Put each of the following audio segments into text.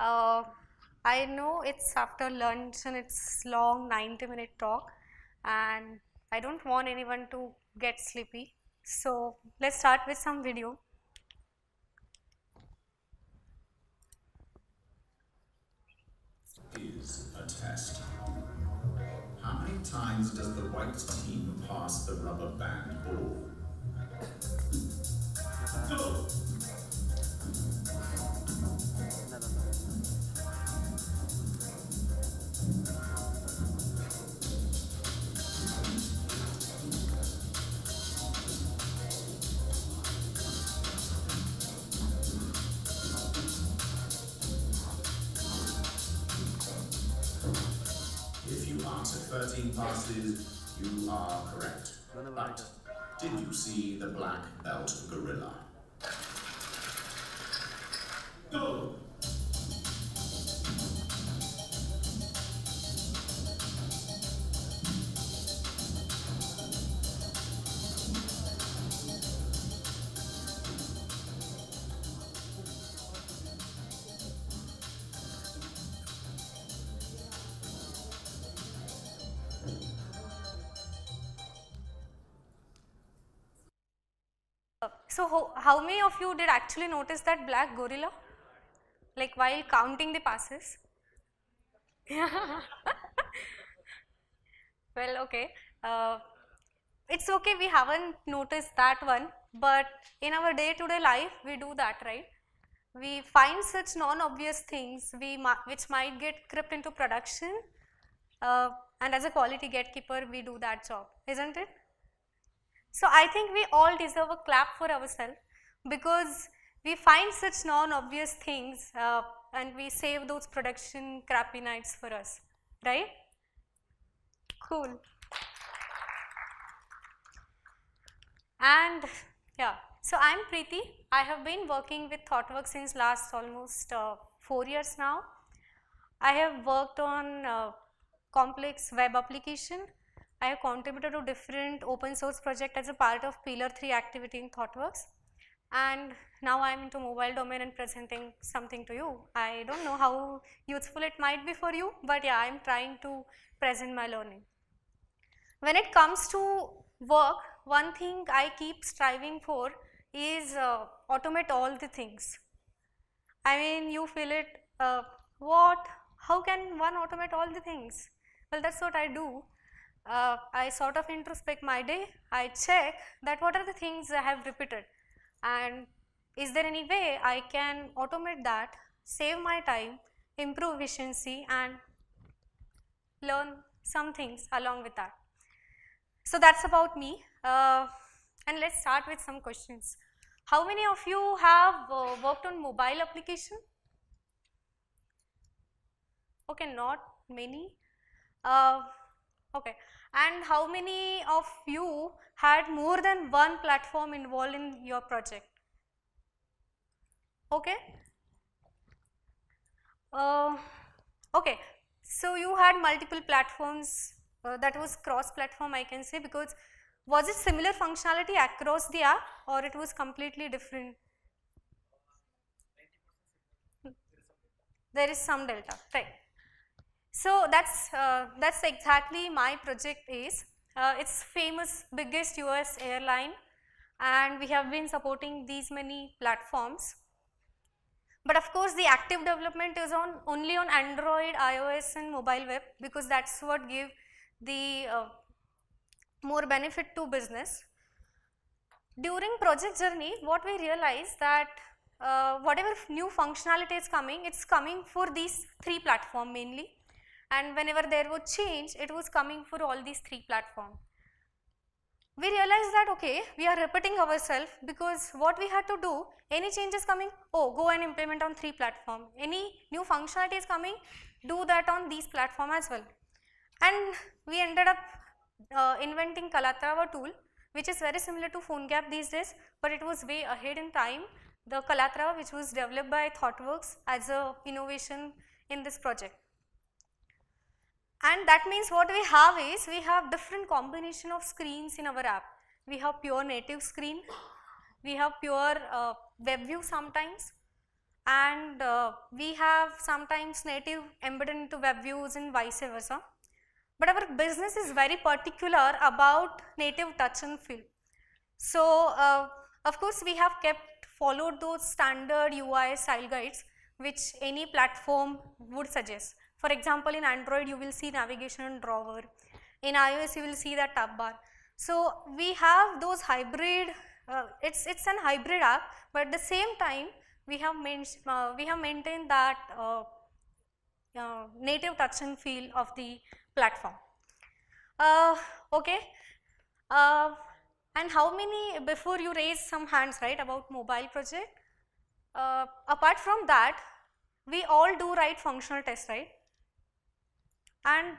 Uh, I know it's after lunch and it's long 90 minute talk and I don't want anyone to get sleepy. So let's start with some video. Is a test. How many times does the white team pass the rubber band ball? Go! 13 passes, you are correct. But did you see the black belt gorilla? Go! So, how many of you did actually notice that black gorilla like while counting the passes? well, okay. Uh, it's okay we haven't noticed that one but in our day to day life we do that right we find such non obvious things we which might get crept into production uh, and as a quality gatekeeper we do that job isn't it so, I think we all deserve a clap for ourselves because we find such non-obvious things uh, and we save those production crappy nights for us, right? Cool. And yeah, so I am Preeti. I have been working with ThoughtWorks since last almost uh, 4 years now. I have worked on uh, complex web application I have contributed to different open source project as a part of pillar 3 activity in ThoughtWorks and now I am into mobile domain and presenting something to you. I do not know how useful it might be for you, but yeah I am trying to present my learning. When it comes to work, one thing I keep striving for is uh, automate all the things. I mean you feel it, uh, what, how can one automate all the things? Well that is what I do uh, I sort of introspect my day, I check that what are the things I have repeated and is there any way I can automate that, save my time, improve efficiency and learn some things along with that. So that's about me uh, and let's start with some questions. How many of you have uh, worked on mobile application? Okay, not many. Uh, okay, and how many of you had more than one platform involved in your project? Okay. Uh, okay. So, you had multiple platforms uh, that was cross platform I can say because was it similar functionality across the app or it was completely different? There is some delta, right. So that's, uh, that's exactly my project is. Uh, it's famous biggest US airline and we have been supporting these many platforms. But of course, the active development is on only on Android, iOS and mobile web because that's what give the uh, more benefit to business. During project journey, what we realize that uh, whatever new functionality is coming, it's coming for these three platform mainly and whenever there was change it was coming for all these three platforms. We realized that okay we are repeating ourselves because what we had to do any change is coming oh go and implement on three platform any new functionality is coming do that on these platform as well and we ended up uh, inventing Calatrava tool which is very similar to PhoneGap these days but it was way ahead in time the Calatrava which was developed by ThoughtWorks as a innovation in this project and that means what we have is we have different combination of screens in our app. We have pure native screen, we have pure uh, web view sometimes and uh, we have sometimes native embedded into web views and vice versa. But our business is very particular about native touch and feel. So, uh, of course, we have kept followed those standard UI style guides which any platform would suggest. For example, in Android you will see navigation drawer, in iOS you will see the tab bar. So, we have those hybrid, uh, it is it's an hybrid app but at the same time we have, uh, we have maintained that uh, uh, native touch and feel of the platform. Uh, okay. Uh, and how many before you raise some hands right about mobile project? apart from that we all do write functional tests right and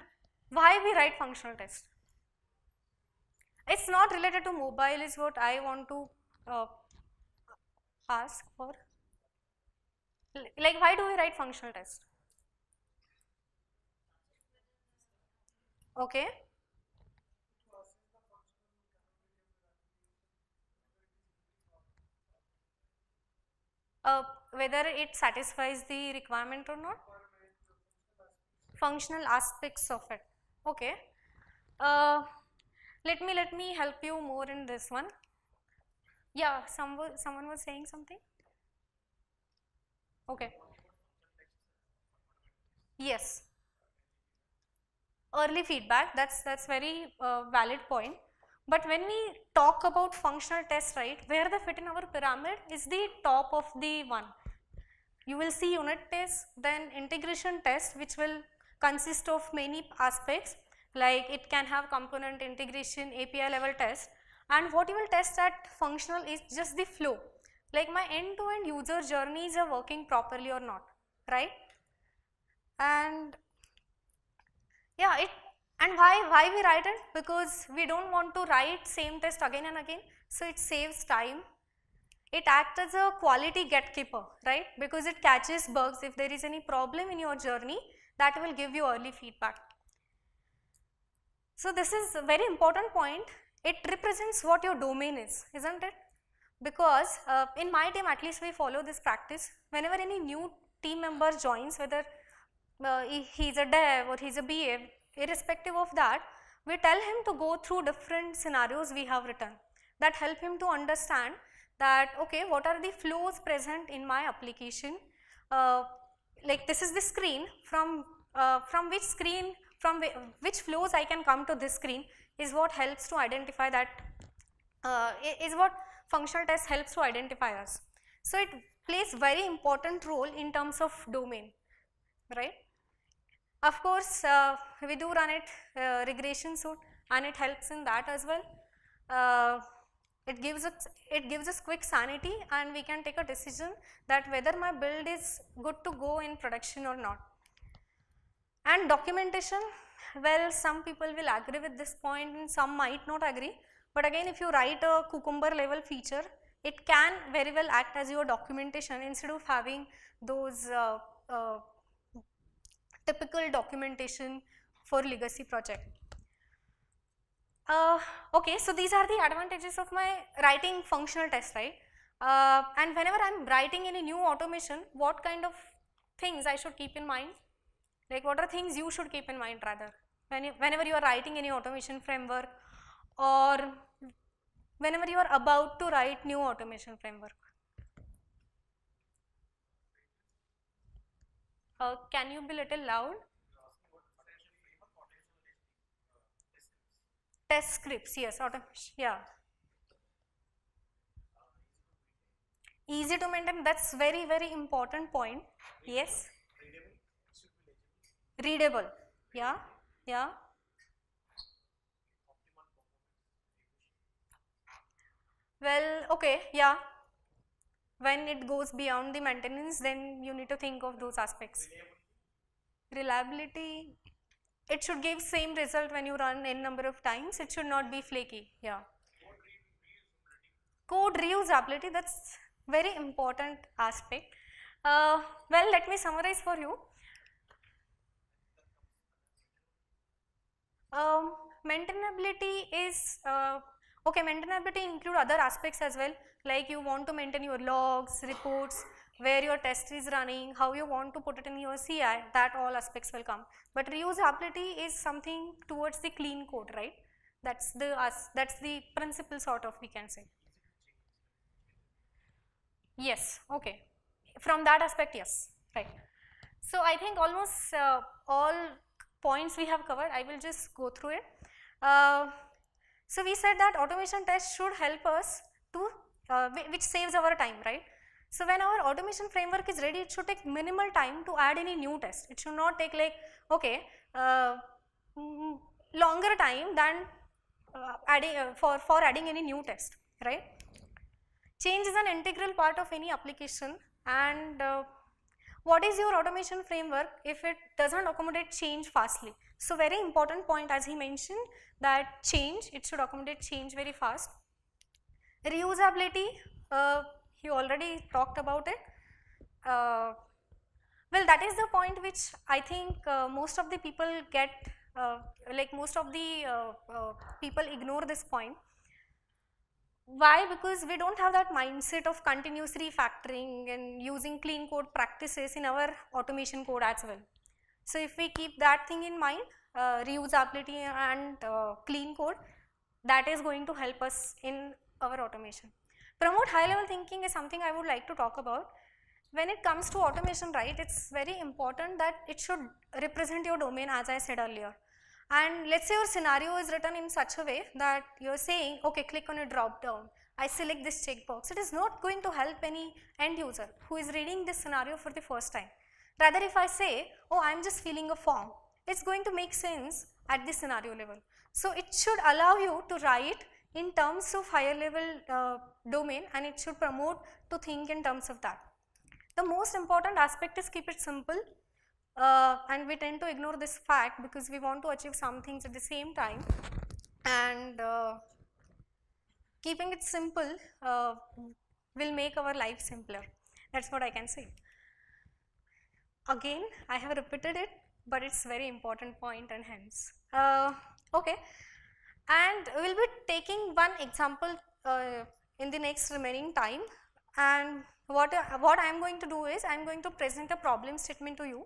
why we write functional test. It is not related to mobile is what I want to uh, ask for. Like why do we write functional test? Okay. Uh, whether it satisfies the requirement or not functional aspects of it okay uh, let me let me help you more in this one yeah someone someone was saying something okay yes early feedback that's that's very uh, valid point but when we talk about functional tests right where the fit in our pyramid is the top of the one you will see unit tests then integration tests which will consist of many aspects like it can have component integration, API level test and what you will test at functional is just the flow like my end to end user journeys are working properly or not right and yeah it and why why we write it because we don't want to write same test again and again so it saves time it acts as a quality gatekeeper right because it catches bugs if there is any problem in your journey that will give you early feedback. So, this is a very important point, it represents what your domain is, is not it? Because uh, in my team at least we follow this practice, whenever any new team member joins whether uh, he is a dev or he is a BA, irrespective of that, we tell him to go through different scenarios we have written that help him to understand that okay what are the flows present in my application uh, like this is the screen from, uh, from which screen, from which flows I can come to this screen is what helps to identify that uh, is what functional test helps to identify us. So, it plays very important role in terms of domain, right. Of course, uh, we do run it uh, regression suit and it helps in that as well. Uh, it gives, us, it gives us quick sanity and we can take a decision that whether my build is good to go in production or not. And documentation, well some people will agree with this point and some might not agree. But again if you write a cucumber level feature, it can very well act as your documentation instead of having those uh, uh, typical documentation for legacy project. Uh, okay, so these are the advantages of my writing functional tests, right? Uh, and whenever I am writing any new automation, what kind of things I should keep in mind? Like what are things you should keep in mind rather when you, whenever you are writing any automation framework or whenever you are about to write new automation framework? Uh, can you be little loud? test scripts yes automation yeah easy to maintain that's very very important point readable. yes readable. readable yeah yeah well okay yeah when it goes beyond the maintenance then you need to think of those aspects reliability it should give same result when you run n number of times. It should not be flaky. Yeah. Code reusability, that's very important aspect. Uh, well, let me summarize for you. Um, maintainability is uh, okay maintainability include other aspects as well like you want to maintain your logs reports where your test is running, how you want to put it in your CI, that all aspects will come. But reusability is something towards the clean code, right? That's the us, that's the principle sort of we can say. Yes, okay. From that aspect, yes, right. So I think almost uh, all points we have covered, I will just go through it. Uh, so we said that automation test should help us to, uh, which saves our time, right? So when our automation framework is ready, it should take minimal time to add any new test. It should not take like, okay, uh, mm, longer time than uh, adding uh, for, for adding any new test, right. Change is an integral part of any application and uh, what is your automation framework if it does not accommodate change fastly. So very important point as he mentioned that change, it should accommodate change very fast. Reusability, uh, he already talked about it. Uh, well, that is the point which I think uh, most of the people get, uh, like most of the uh, uh, people ignore this point. Why? Because we do not have that mindset of continuous refactoring and using clean code practices in our automation code as well. So, if we keep that thing in mind, uh, reusability and clean code, that is going to help us in our automation. Promote high level thinking is something I would like to talk about. When it comes to automation, right, it's very important that it should represent your domain as I said earlier. And let's say your scenario is written in such a way that you're saying, okay, click on a drop down. I select this checkbox. It is not going to help any end user who is reading this scenario for the first time. Rather, if I say, oh, I'm just filling a form, it's going to make sense at the scenario level. So, it should allow you to write in terms of higher level uh, domain and it should promote to think in terms of that. The most important aspect is keep it simple uh, and we tend to ignore this fact because we want to achieve some things at the same time and uh, keeping it simple uh, will make our life simpler that is what I can say. Again I have repeated it but it is very important point and hence. Uh, okay and we will be taking one example uh, in the next remaining time and what, uh, what I am going to do is I am going to present a problem statement to you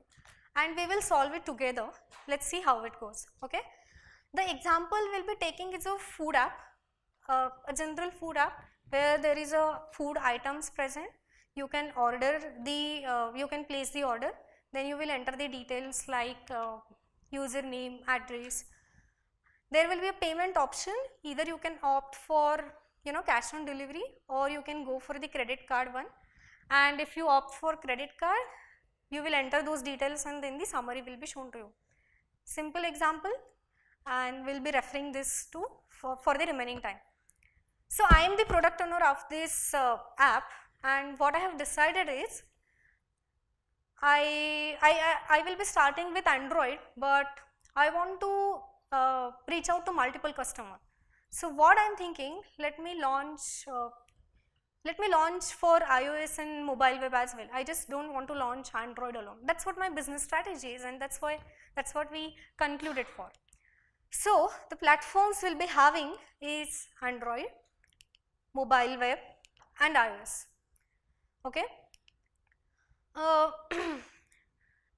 and we will solve it together. Let us see how it goes. Okay? The example we will be taking is a food app, uh, a general food app where there is a food items present. You can order the, uh, you can place the order then you will enter the details like uh, username, address, there will be a payment option either you can opt for you know cash on delivery or you can go for the credit card one and if you opt for credit card you will enter those details and then the summary will be shown to you. Simple example and we will be referring this to for, for, the remaining time. So, I am the product owner of this uh, app and what I have decided is I, I, I will be starting with Android but I want to uh, reach out to multiple customer. So what I am thinking, let me launch, uh, let me launch for iOS and mobile web as well. I just don't want to launch Android alone. That's what my business strategy is and that's why, that's what we concluded for. So the platforms will be having is Android, mobile web and iOS, okay. Uh,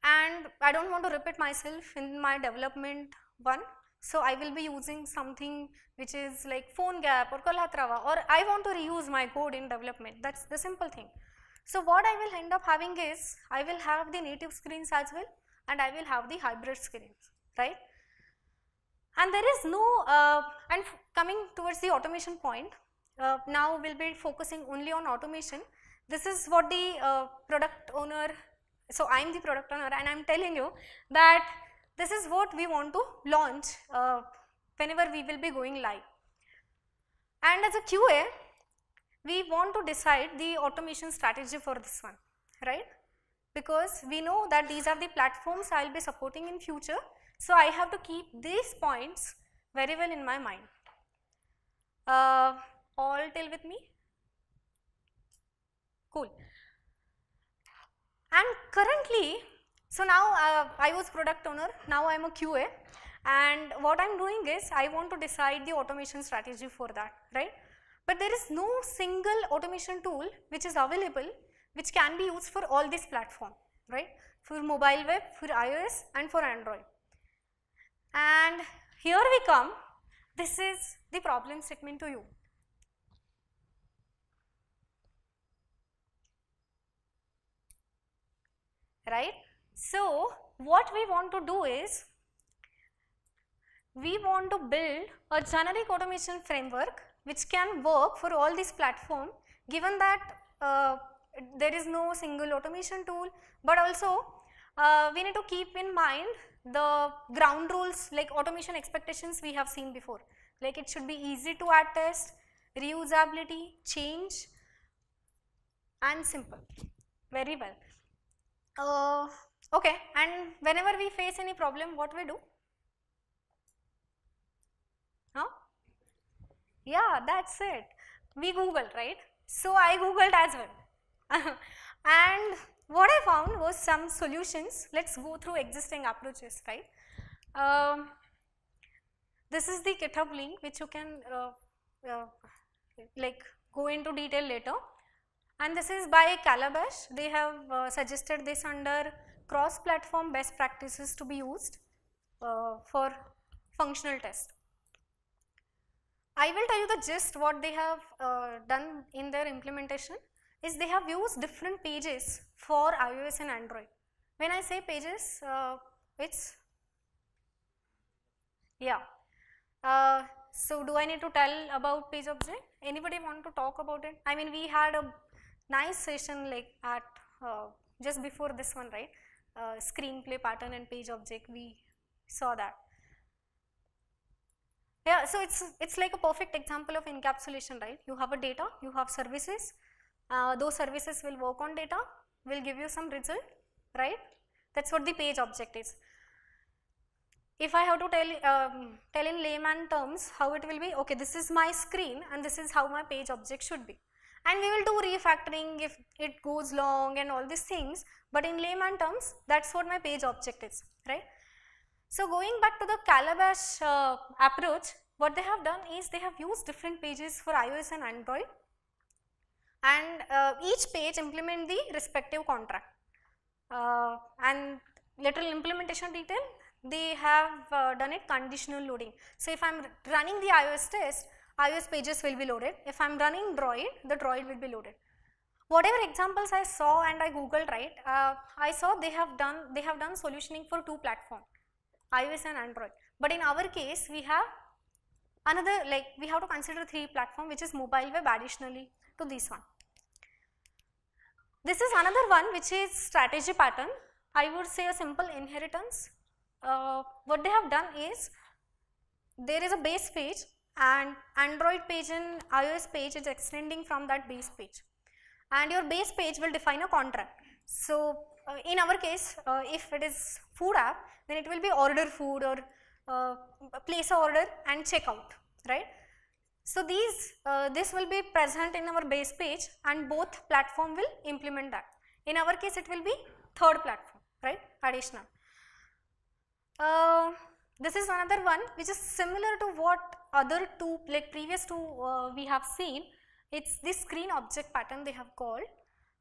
and I don't want to repeat myself in my development one so, I will be using something which is like phone gap or Kolhatrava or I want to reuse my code in development that is the simple thing. So, what I will end up having is I will have the native screens as well and I will have the hybrid screens right. And there is no uh, and coming towards the automation point uh, now we will be focusing only on automation. This is what the uh, product owner so I am the product owner and I am telling you that this is what we want to launch uh, whenever we will be going live. And as a QA, we want to decide the automation strategy for this one, right? Because we know that these are the platforms I will be supporting in future. So, I have to keep these points very well in my mind. Uh, all till with me? Cool. And currently so now uh, I was product owner, now I am a QA and what I am doing is I want to decide the automation strategy for that, right. But there is no single automation tool which is available which can be used for all this platform, right, for mobile web, for iOS and for Android. And here we come, this is the problem statement to you. Right? So, what we want to do is we want to build a generic automation framework which can work for all these platform given that uh, there is no single automation tool but also uh, we need to keep in mind the ground rules like automation expectations we have seen before like it should be easy to add test, reusability, change and simple very well. Uh, Okay, and whenever we face any problem, what we do? Huh? Yeah, that's it. We Google, right? So I Googled as well. and what I found was some solutions. Let's go through existing approaches, right? Um, this is the GitHub link which you can uh, uh, like go into detail later. And this is by Calabash. They have uh, suggested this under cross-platform best practices to be used uh, for functional test. I will tell you the gist what they have uh, done in their implementation is they have used different pages for iOS and Android. When I say pages, uh, it's, yeah. Uh, so do I need to tell about page object? Anybody want to talk about it? I mean we had a nice session like at uh, just before this one, right? uh, screenplay pattern and page object we saw that. Yeah, so it's it's like a perfect example of encapsulation, right? You have a data, you have services. Uh, those services will work on data, will give you some result, right? That's what the page object is. If I have to tell um, tell in layman terms how it will be, okay, this is my screen and this is how my page object should be and we will do refactoring if it goes long and all these things but in layman terms that is what my page object is right. So, going back to the calabash uh, approach what they have done is they have used different pages for iOS and Android and uh, each page implement the respective contract uh, and little implementation detail they have uh, done it conditional loading. So, if I am running the iOS test iOS pages will be loaded. If I am running Droid, the Droid will be loaded. Whatever examples I saw and I googled right, uh, I saw they have done they have done solutioning for two platform, iOS and Android. But in our case, we have another like we have to consider three platform which is mobile web additionally to this one. This is another one which is strategy pattern. I would say a simple inheritance. Uh, what they have done is there is a base page and Android page and iOS page is extending from that base page and your base page will define a contract. So, uh, in our case uh, if it is food app then it will be order food or uh, place order and checkout right. So, these uh, this will be present in our base page and both platform will implement that. In our case it will be third platform right additional. Uh, this is another one which is similar to what other two like previous two uh, we have seen it is this screen object pattern they have called.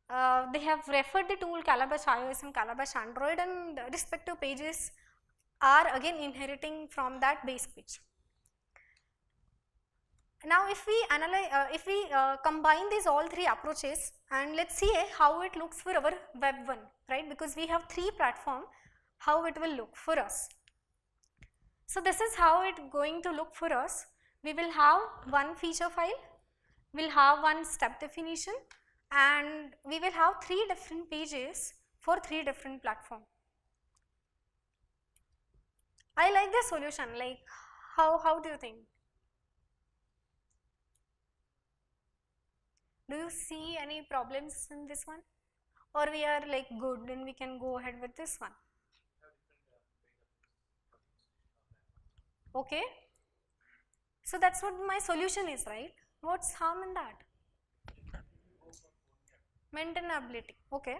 Uh, they have referred the tool Calabash iOS and Calabash Android and respective pages are again inheriting from that base page. Now, if we analyze, uh, if we uh, combine these all three approaches and let us see how it looks for our web 1, right, because we have three platform, how it will look for us. So this is how it going to look for us. We will have one feature file, we will have one step definition and we will have three different pages for three different platform. I like the solution like how, how do you think? Do you see any problems in this one or we are like good and we can go ahead with this one? okay. So that's what my solution is, right? What's harm in that? Maintainability, okay.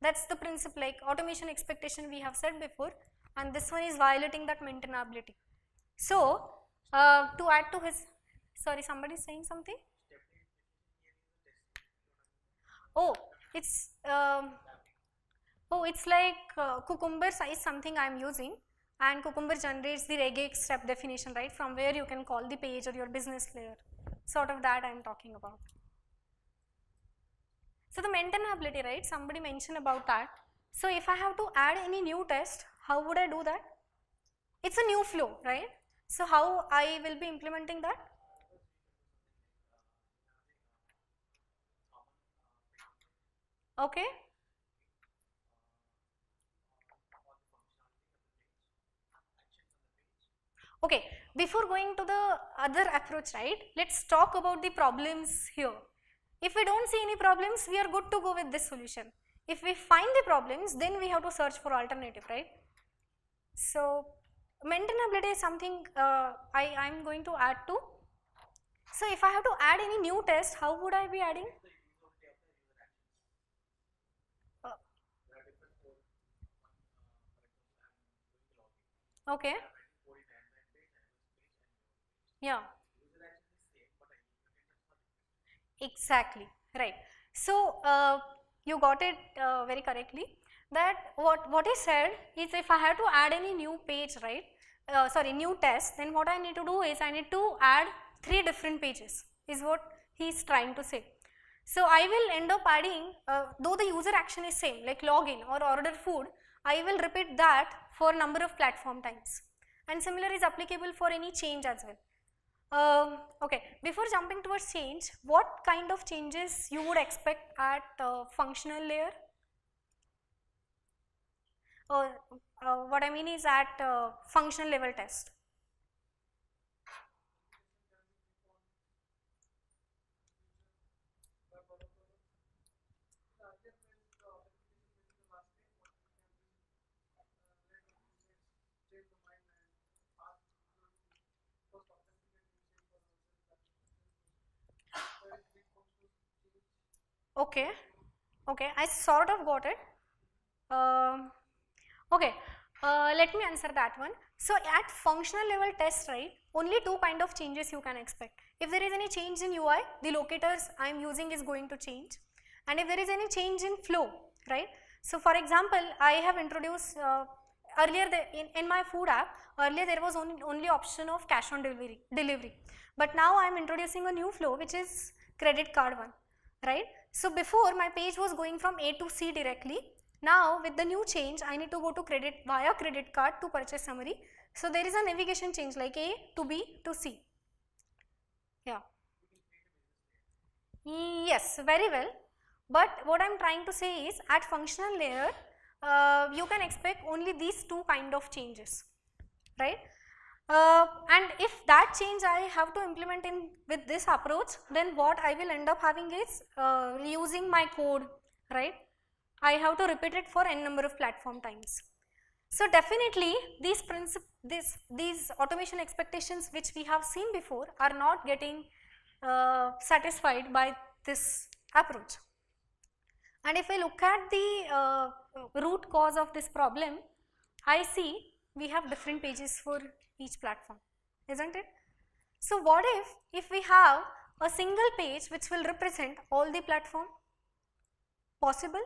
That's the principle like automation expectation we have said before and this one is violating that maintainability. So uh, to add to his, sorry somebody is saying something? Oh, it's, um, oh it's like uh, cucumber size something I am using and Cucumber generates the regex step definition, right, from where you can call the page or your business layer, sort of that I am talking about. So the maintainability, right, somebody mentioned about that. So if I have to add any new test, how would I do that? It's a new flow, right? So how I will be implementing that? Okay. Okay, before going to the other approach, right, let us talk about the problems here. If we do not see any problems, we are good to go with this solution. If we find the problems, then we have to search for alternative, right. So, maintainability is something uh, I, am going to add to. So, if I have to add any new test, how would I be adding? Uh, okay. Yeah. Exactly, right. So, uh, you got it uh, very correctly that what, what is said is if I have to add any new page, right, uh, sorry new test, then what I need to do is I need to add three different pages is what he is trying to say. So, I will end up adding uh, though the user action is same like login or order food, I will repeat that for number of platform times and similar is applicable for any change as well. Um, okay, before jumping towards change, what kind of changes you would expect at the functional layer? Uh, uh, what I mean is at uh, functional level test. Okay, okay, I sort of got it. Um, okay, uh, let me answer that one. So, at functional level test, right, only two kind of changes you can expect. If there is any change in UI, the locators I am using is going to change and if there is any change in flow, right. So, for example, I have introduced uh, earlier the, in, in my food app, earlier there was only, only option of cash on delivery, delivery, but now I am introducing a new flow which is credit card one, right. So before my page was going from A to C directly. Now with the new change I need to go to credit via credit card to purchase summary. So there is a navigation change like A to B to C. Yeah. Yes, very well. But what I am trying to say is at functional layer uh, you can expect only these two kind of changes, right. Uh, and if that change I have to implement in with this approach then what I will end up having is uh, my code right I have to repeat it for n number of platform times. So definitely these princip this, these automation expectations which we have seen before are not getting uh, satisfied by this approach. And if I look at the uh, root cause of this problem I see we have different pages for each platform, isn't it? So what if, if we have a single page which will represent all the platform? Possible?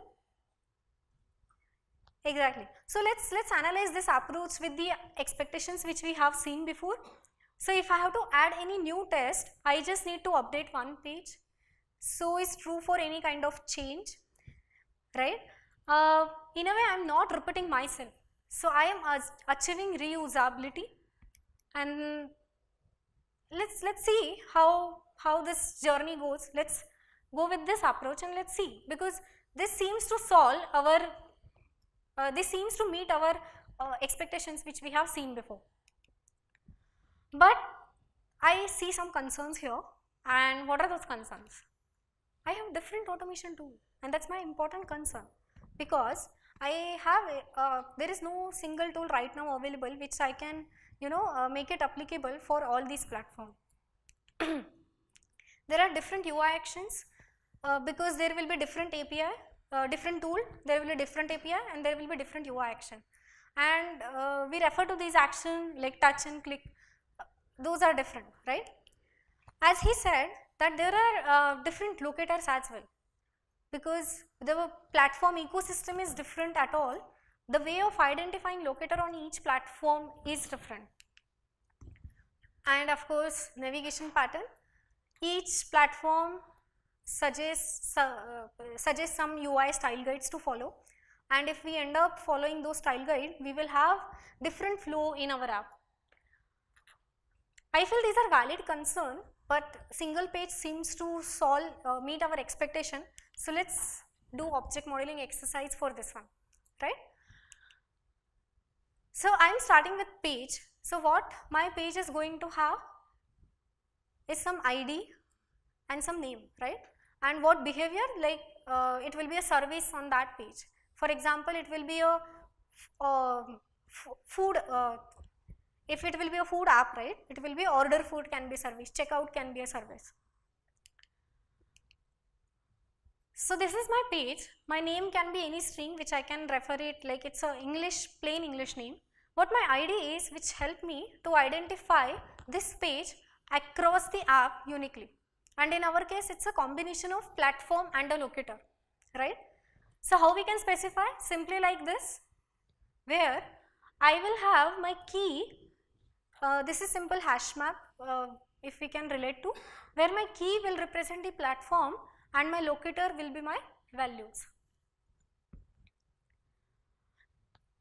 Exactly. So let's let's analyze this approach with the expectations which we have seen before. So if I have to add any new test, I just need to update one page. So is true for any kind of change, right? Uh, in a way, I am not repeating myself so, I am achieving reusability and let's let's see how how this journey goes. Let's go with this approach and let's see because this seems to solve our uh, this seems to meet our uh, expectations which we have seen before. But I see some concerns here and what are those concerns? I have different automation tool and that is my important concern because I have, uh, there is no single tool right now available which I can, you know, uh, make it applicable for all these platforms. there are different UI actions uh, because there will be different API, uh, different tool, there will be different API and there will be different UI action. And uh, we refer to these action like touch and click, those are different, right. As he said that there are uh, different locators as well because the platform ecosystem is different at all, the way of identifying locator on each platform is different. And of course, navigation pattern, each platform suggests, uh, suggests some UI style guides to follow and if we end up following those style guides, we will have different flow in our app. I feel these are valid concern, but single page seems to solve, uh, meet our expectation so, let us do object modeling exercise for this one, right. So, I am starting with page. So, what my page is going to have is some ID and some name, right. And what behavior like uh, it will be a service on that page. For example, it will be a uh, food, uh, if it will be a food app, right, it will be order food can be service, checkout can be a service. So this is my page. My name can be any string which I can refer it like it's a English, plain English name. What my ID is which help me to identify this page across the app uniquely. And in our case, it's a combination of platform and a locator, right? So how we can specify? Simply like this, where I will have my key, uh, this is simple hash map uh, if we can relate to, where my key will represent the platform and my locator will be my values.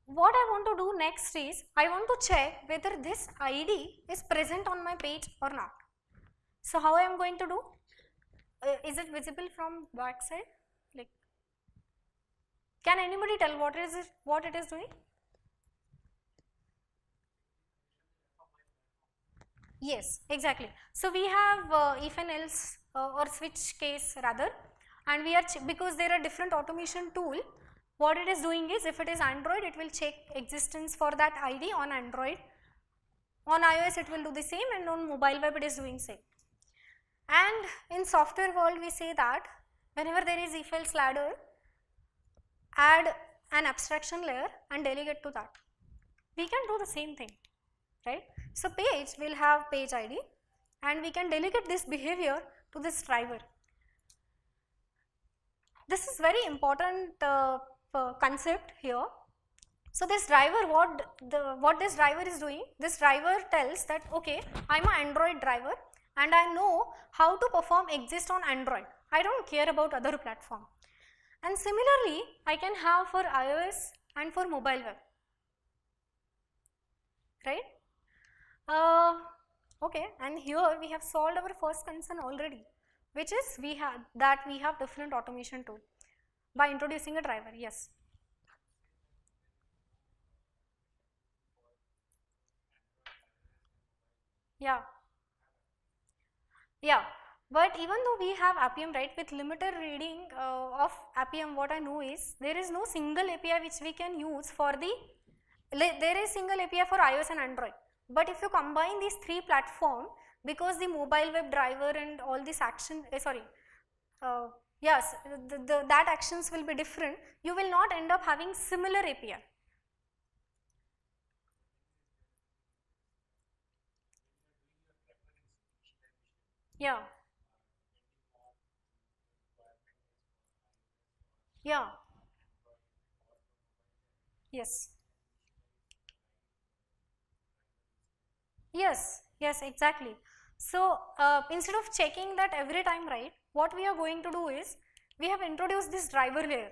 What I want to do next is I want to check whether this ID is present on my page or not. So, how I am going to do? Uh, is it visible from backside? Like, can anybody tell what is it, what it is doing? Yes, exactly. So, we have uh, if and else uh, or switch case rather and we are because there are different automation tool what it is doing is if it is Android it will check existence for that ID on Android on iOS it will do the same and on mobile web it is doing same. And in software world we say that whenever there is if else ladder add an abstraction layer and delegate to that. We can do the same thing right. So, page will have page ID and we can delegate this behavior to this driver. This is very important uh, concept here. So, this driver what the what this driver is doing, this driver tells that okay I am an Android driver and I know how to perform exist on Android. I do not care about other platform. And similarly, I can have for iOS and for mobile web, right. Uh, okay, and here we have solved our first concern already, which is we have that we have different automation tool by introducing a driver. Yes. Yeah. Yeah. But even though we have APM right with limited reading uh, of APM what I know is there is no single API which we can use for the there is single API for iOS and Android but if you combine these three platform, because the mobile web driver and all this action, uh, sorry, uh, yes, the, the, that actions will be different, you will not end up having similar API. Yeah. Yeah. Yes. Yes, yes exactly. So, uh, instead of checking that every time right, what we are going to do is, we have introduced this driver layer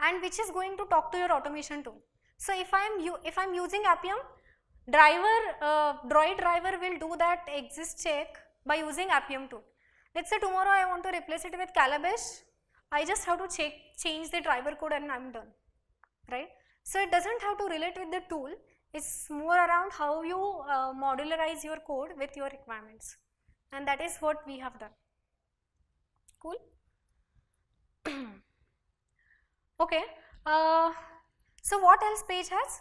and which is going to talk to your automation tool. So, if I am if I am using Appium, driver uh, droid driver will do that exist check by using Appium tool. Let us say tomorrow I want to replace it with Calabash, I just have to check change the driver code and I am done, right. So, it does not have to relate with the tool, it's more around how you uh, modularize your code with your requirements and that is what we have done. Cool? okay. Uh, so what else page has?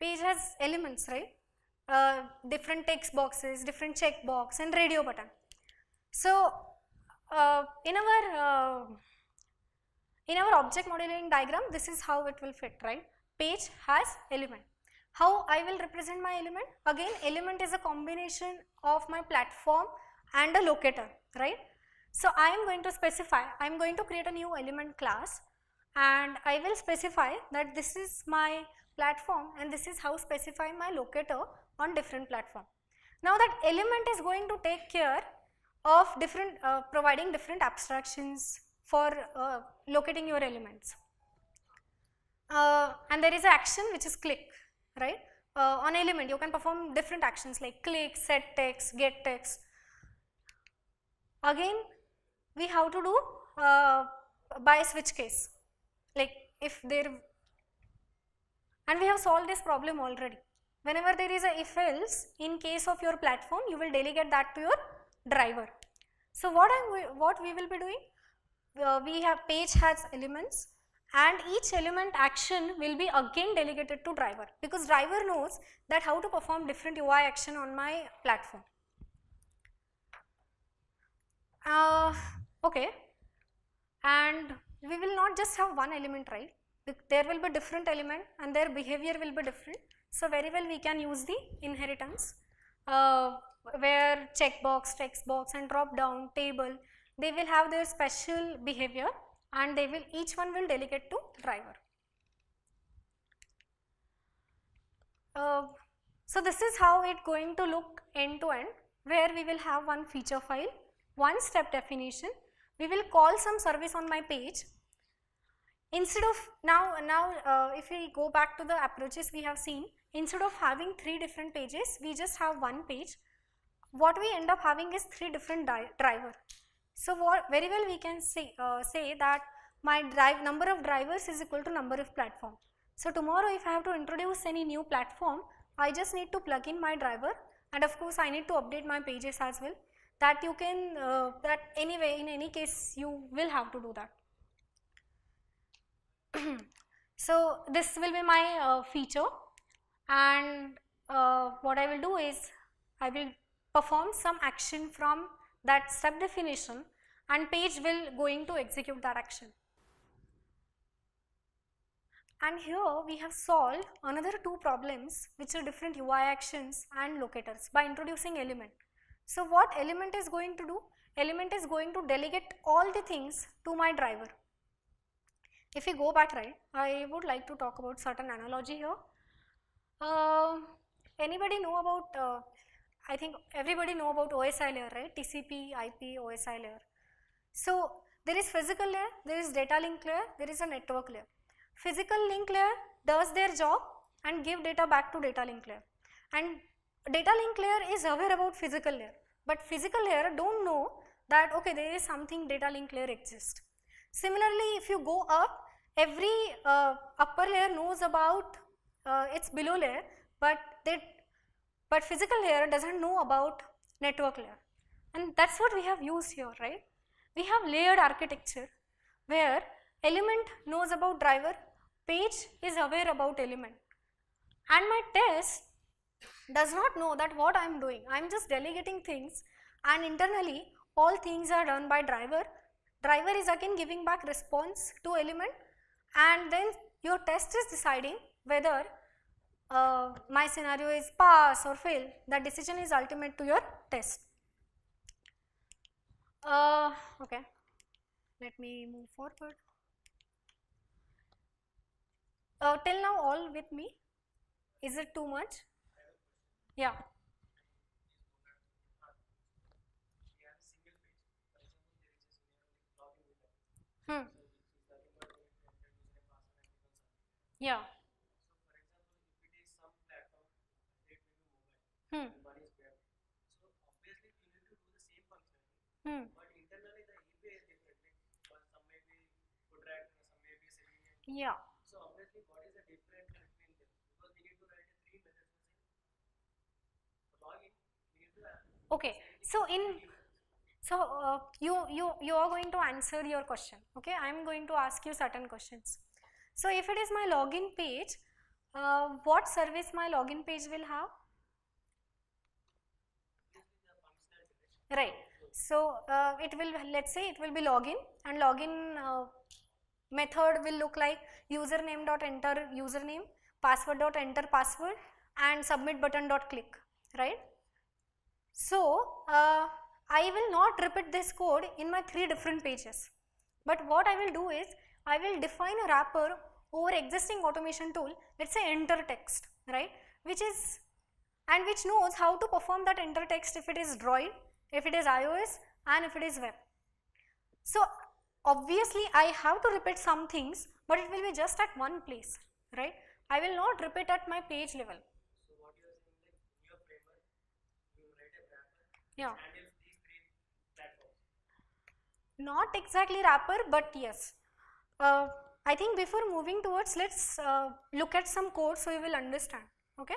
Page has elements, right? Uh, different text boxes, different check box, and radio button. So uh, in our uh, in our object modeling diagram, this is how it will fit, right? page has element. How I will represent my element? Again element is a combination of my platform and a locator, right? So, I am going to specify, I am going to create a new element class and I will specify that this is my platform and this is how specify my locator on different platform. Now, that element is going to take care of different uh, providing different abstractions for uh, locating your elements uh, and there is an action which is click, right. Uh, on element you can perform different actions like click, set text, get text. Again we have to do uh, by switch case like if there and we have solved this problem already. Whenever there is a if else in case of your platform you will delegate that to your driver. So what, I'm, what we will be doing uh, we have page has elements and each element action will be again delegated to driver because driver knows that how to perform different UI action on my platform. Uh, okay, and we will not just have one element right, there will be different element and their behavior will be different. So, very well we can use the inheritance uh, where checkbox, text box and drop down, table, they will have their special behavior and they will each one will delegate to driver. Uh, so, this is how it going to look end to end where we will have one feature file, one step definition, we will call some service on my page. Instead of now, now uh, if we go back to the approaches we have seen, instead of having three different pages, we just have one page. What we end up having is three different driver. So, what, very well we can say, uh, say that my drive number of drivers is equal to number of platform. So, tomorrow if I have to introduce any new platform, I just need to plug in my driver and of course I need to update my pages as well that you can uh, that anyway in any case you will have to do that. so, this will be my uh, feature and uh, what I will do is I will perform some action from that step definition and page will going to execute that action. And here we have solved another two problems which are different UI actions and locators by introducing element. So what element is going to do? Element is going to delegate all the things to my driver. If we go back right, I would like to talk about certain analogy here. Uh, anybody know about uh, I think everybody know about OSI layer, right? TCP, IP, OSI layer. So there is physical layer, there is data link layer, there is a network layer. Physical link layer does their job and give data back to data link layer. And data link layer is aware about physical layer, but physical layer don't know that okay there is something data link layer exists. Similarly, if you go up, every uh, upper layer knows about uh, its below layer, but they but physical layer doesn't know about network layer and that is what we have used here, right. We have layered architecture where element knows about driver, page is aware about element and my test does not know that what I am doing. I am just delegating things and internally all things are done by driver. Driver is again giving back response to element and then your test is deciding whether uh, my scenario is pass or fail, that decision is ultimate to your test. Uh, okay, let me move forward. Uh, till now all with me, is it too much? Yeah. Hmm. Yeah. hmm. hmm. Yeah. So obviously what is the difference between them? Because we need to write three methods for login. We need to okay. So in so uh, you you you are going to answer your question. Okay, I am going to ask you certain questions. So if it is my login page, uh, what service my login page will have? right. So, uh, it will let us say it will be login and login uh, method will look like username dot enter username, password dot enter password and submit button dot click right. So, uh, I will not repeat this code in my three different pages but what I will do is I will define a wrapper over existing automation tool let us say enter text right which is and which knows how to perform that enter text if it is droid if it is iOS and if it is web. So obviously I have to repeat some things but it will be just at one place right. I will not repeat at my page level. yeah. Not exactly wrapper but yes. Uh, I think before moving towards let's uh, look at some code so you will understand okay.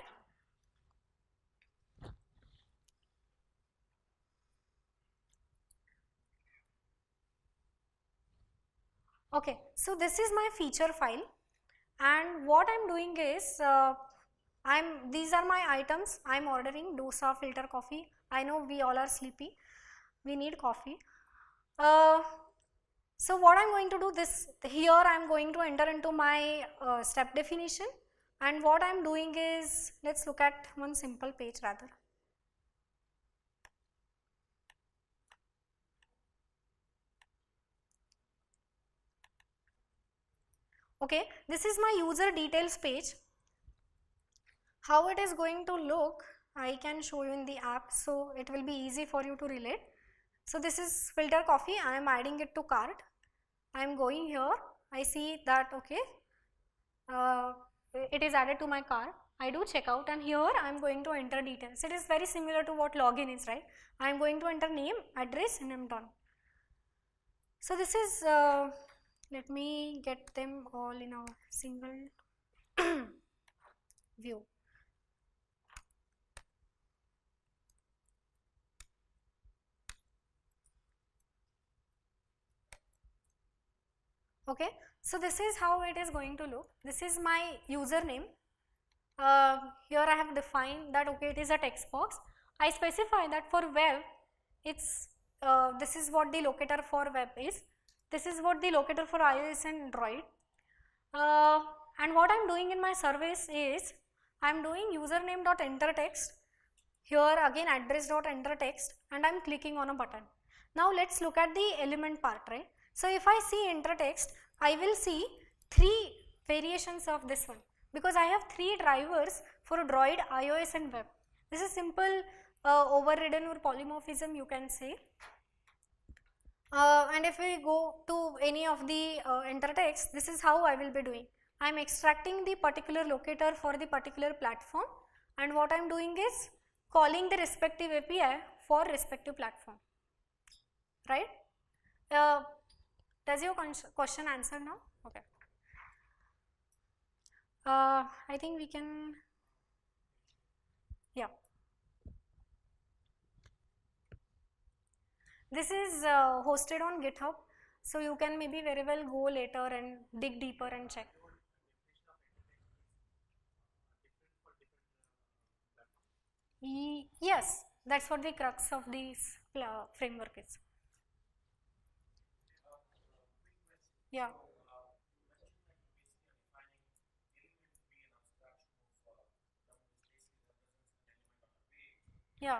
Okay, so this is my feature file and what I am doing is uh, I am these are my items I am ordering dosa filter coffee I know we all are sleepy we need coffee. Uh, so what I am going to do this here I am going to enter into my uh, step definition and what I am doing is let us look at one simple page rather. Okay, this is my user details page. How it is going to look, I can show you in the app, so it will be easy for you to relate. So this is filter coffee, I am adding it to cart. I am going here, I see that okay, uh, it is added to my cart. I do checkout and here I am going to enter details. It is very similar to what login is, right? I am going to enter name, address and I am done. So this is uh, let me get them all in a single view okay so this is how it is going to look this is my username uh, here I have defined that okay it is a text box I specify that for web it's uh, this is what the locator for web is this is what the locator for iOS and Android. Uh, and what I am doing in my service is I am doing username enter text here again address enter text and I am clicking on a button. Now let us look at the element part right. So if I see enter text I will see three variations of this one because I have three drivers for Droid, iOS and web. This is simple uh, overridden or polymorphism you can say uh, and if we go to any of the uh, this is how I will be doing. I am extracting the particular locator for the particular platform and what I am doing is calling the respective API for respective platform, right. Uh, does your question answer now? Okay. Uh, I think we can This is uh, hosted on GitHub, so you can maybe very well go later and dig deeper and check. yes, that's what the crux of this framework is. Yeah. Yeah.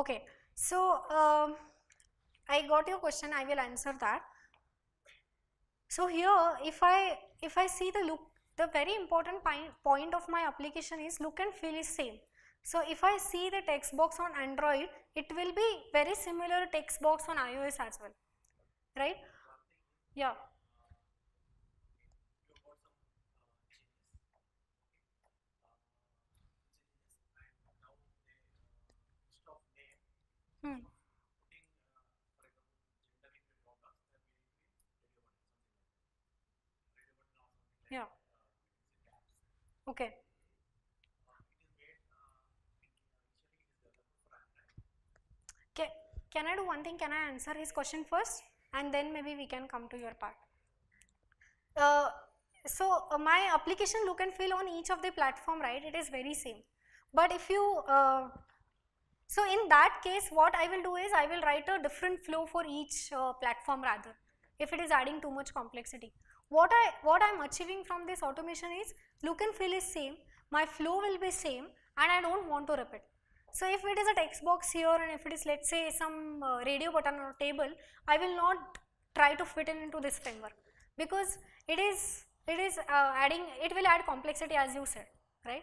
Okay, so um, I got your question, I will answer that. So here if I, if I see the look, the very important point of my application is look and feel is same. So if I see the text box on Android, it will be very similar text box on iOS as well, right? Yeah. Hmm. Yeah. Okay. Okay. Can I do one thing? Can I answer his question first? And then maybe we can come to your part. Uh, so, uh, my application look and feel on each of the platform, right? It is very same. But if you uh, so, in that case what I will do is I will write a different flow for each uh, platform rather if it is adding too much complexity. What I what I am achieving from this automation is look and feel is same, my flow will be same and I do not want to repeat. So, if it is a text box here and if it is let us say some uh, radio button or table, I will not try to fit in into this framework because it is, it is uh, adding, it will add complexity as you said, right.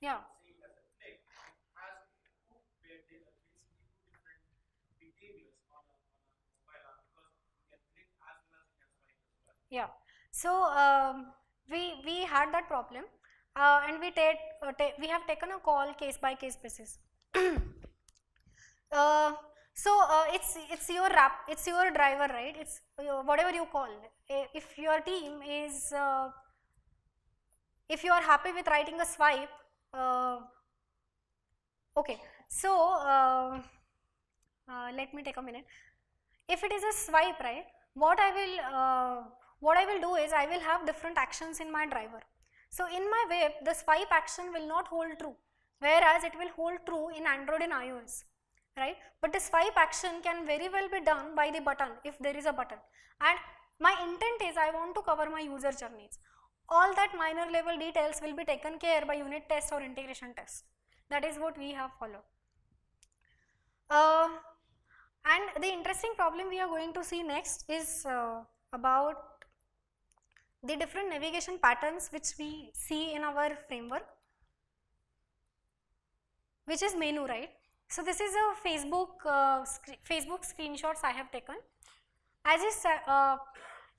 Yeah. Yeah. So um, we we had that problem, uh, and we take uh, we have taken a call case by case basis. uh, so uh, it's it's your rap it's your driver right? It's uh, whatever you call. If your team is uh, if you are happy with writing a swipe uh, okay. So, uh, uh, let me take a minute. If it is a swipe, right, what I will, what I will do is I will have different actions in my driver. So, in my web, the swipe action will not hold true, whereas it will hold true in Android and iOS right. But the swipe action can very well be done by the button if there is a button and my intent is I want to cover my user journeys all that minor level details will be taken care by unit test or integration test. That is what we have followed. Uh, and the interesting problem we are going to see next is uh, about the different navigation patterns which we see in our framework which is menu right. So, this is a Facebook, uh, Facebook screenshots I have taken. As is uh,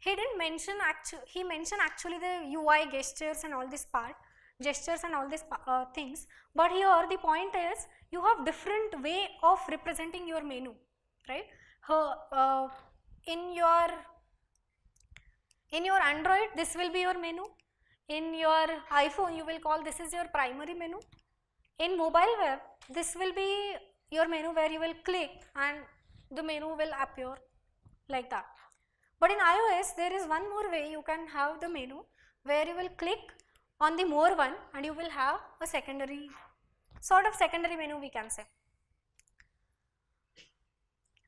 he didn't mention actually, he mentioned actually the UI gestures and all this part, gestures and all these uh, things. But here the point is you have different way of representing your menu, right? Her, uh, in your in your Android, this will be your menu. In your iPhone, you will call this is your primary menu. In mobile web, this will be your menu where you will click and the menu will appear like that. But in iOS there is one more way you can have the menu where you will click on the more one and you will have a secondary sort of secondary menu we can say.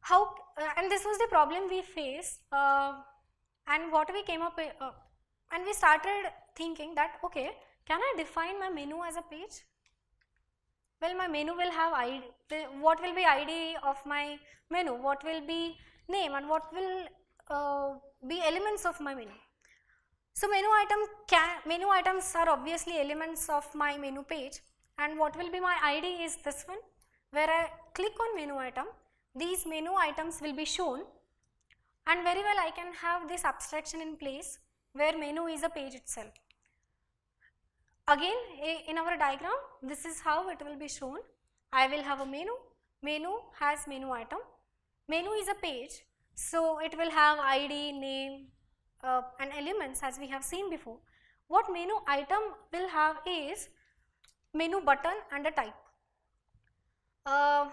How uh, and this was the problem we faced uh, and what we came up with uh, and we started thinking that okay can I define my menu as a page? Well my menu will have ID, what will be ID of my menu, what will be name and what will uh, be elements of my menu. So, menu item can, menu items are obviously elements of my menu page and what will be my ID is this one where I click on menu item these menu items will be shown and very well I can have this abstraction in place where menu is a page itself. Again in our diagram this is how it will be shown. I will have a menu, menu has menu item, menu is a page so, it will have ID, name uh, and elements as we have seen before. What menu item will have is menu button and a type. Uh,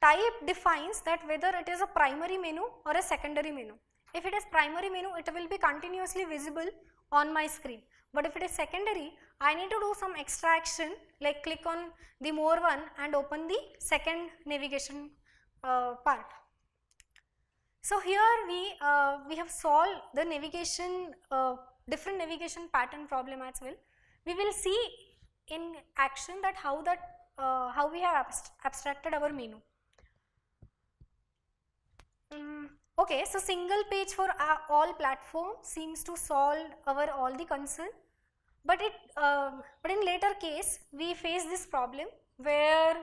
type defines that whether it is a primary menu or a secondary menu. If it is primary menu, it will be continuously visible on my screen. But if it is secondary, I need to do some extra action like click on the more one and open the second navigation uh, part. So here we, uh, we have solved the navigation, uh, different navigation pattern problem as well. We will see in action that how that, uh, how we have abst abstracted our menu. Mm, okay, so single page for all platform seems to solve our all the concern, but it, uh, but in later case we face this problem where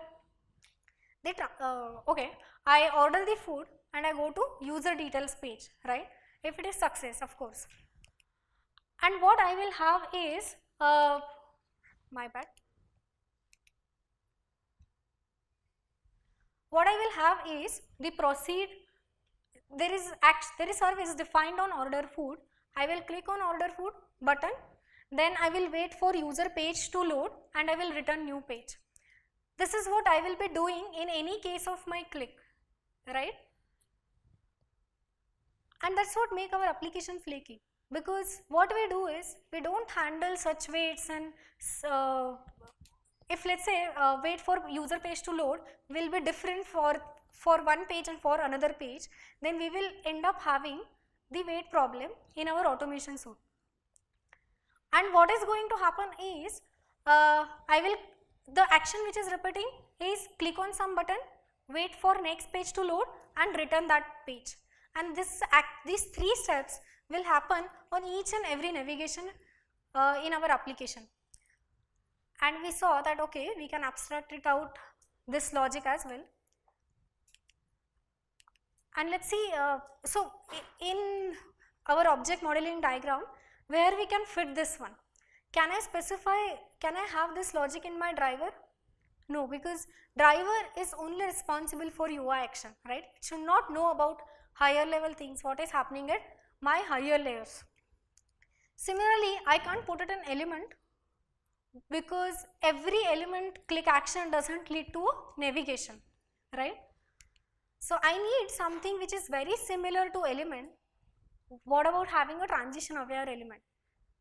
they, uh, okay, I order the food and I go to user details page, right? If it is success, of course. And what I will have is, uh, my bad. What I will have is the proceed, there is act, there is service defined on order food. I will click on order food button, then I will wait for user page to load and I will return new page. This is what I will be doing in any case of my click, right? and that's what make our application flaky because what we do is we don't handle such weights and uh, if let's say uh, wait for user page to load will be different for for one page and for another page then we will end up having the wait problem in our automation suite. And what is going to happen is uh, I will the action which is repeating is click on some button, wait for next page to load and return that page and this act, these three steps will happen on each and every navigation uh, in our application. And we saw that okay, we can abstract it out this logic as well. And let's see, uh, so in our object modeling diagram, where we can fit this one? Can I specify, can I have this logic in my driver? No, because driver is only responsible for UI action, right? It should not know about higher level things what is happening at my higher layers. Similarly, I can't put it an element because every element click action does not lead to navigation, right. So, I need something which is very similar to element. What about having a transition aware element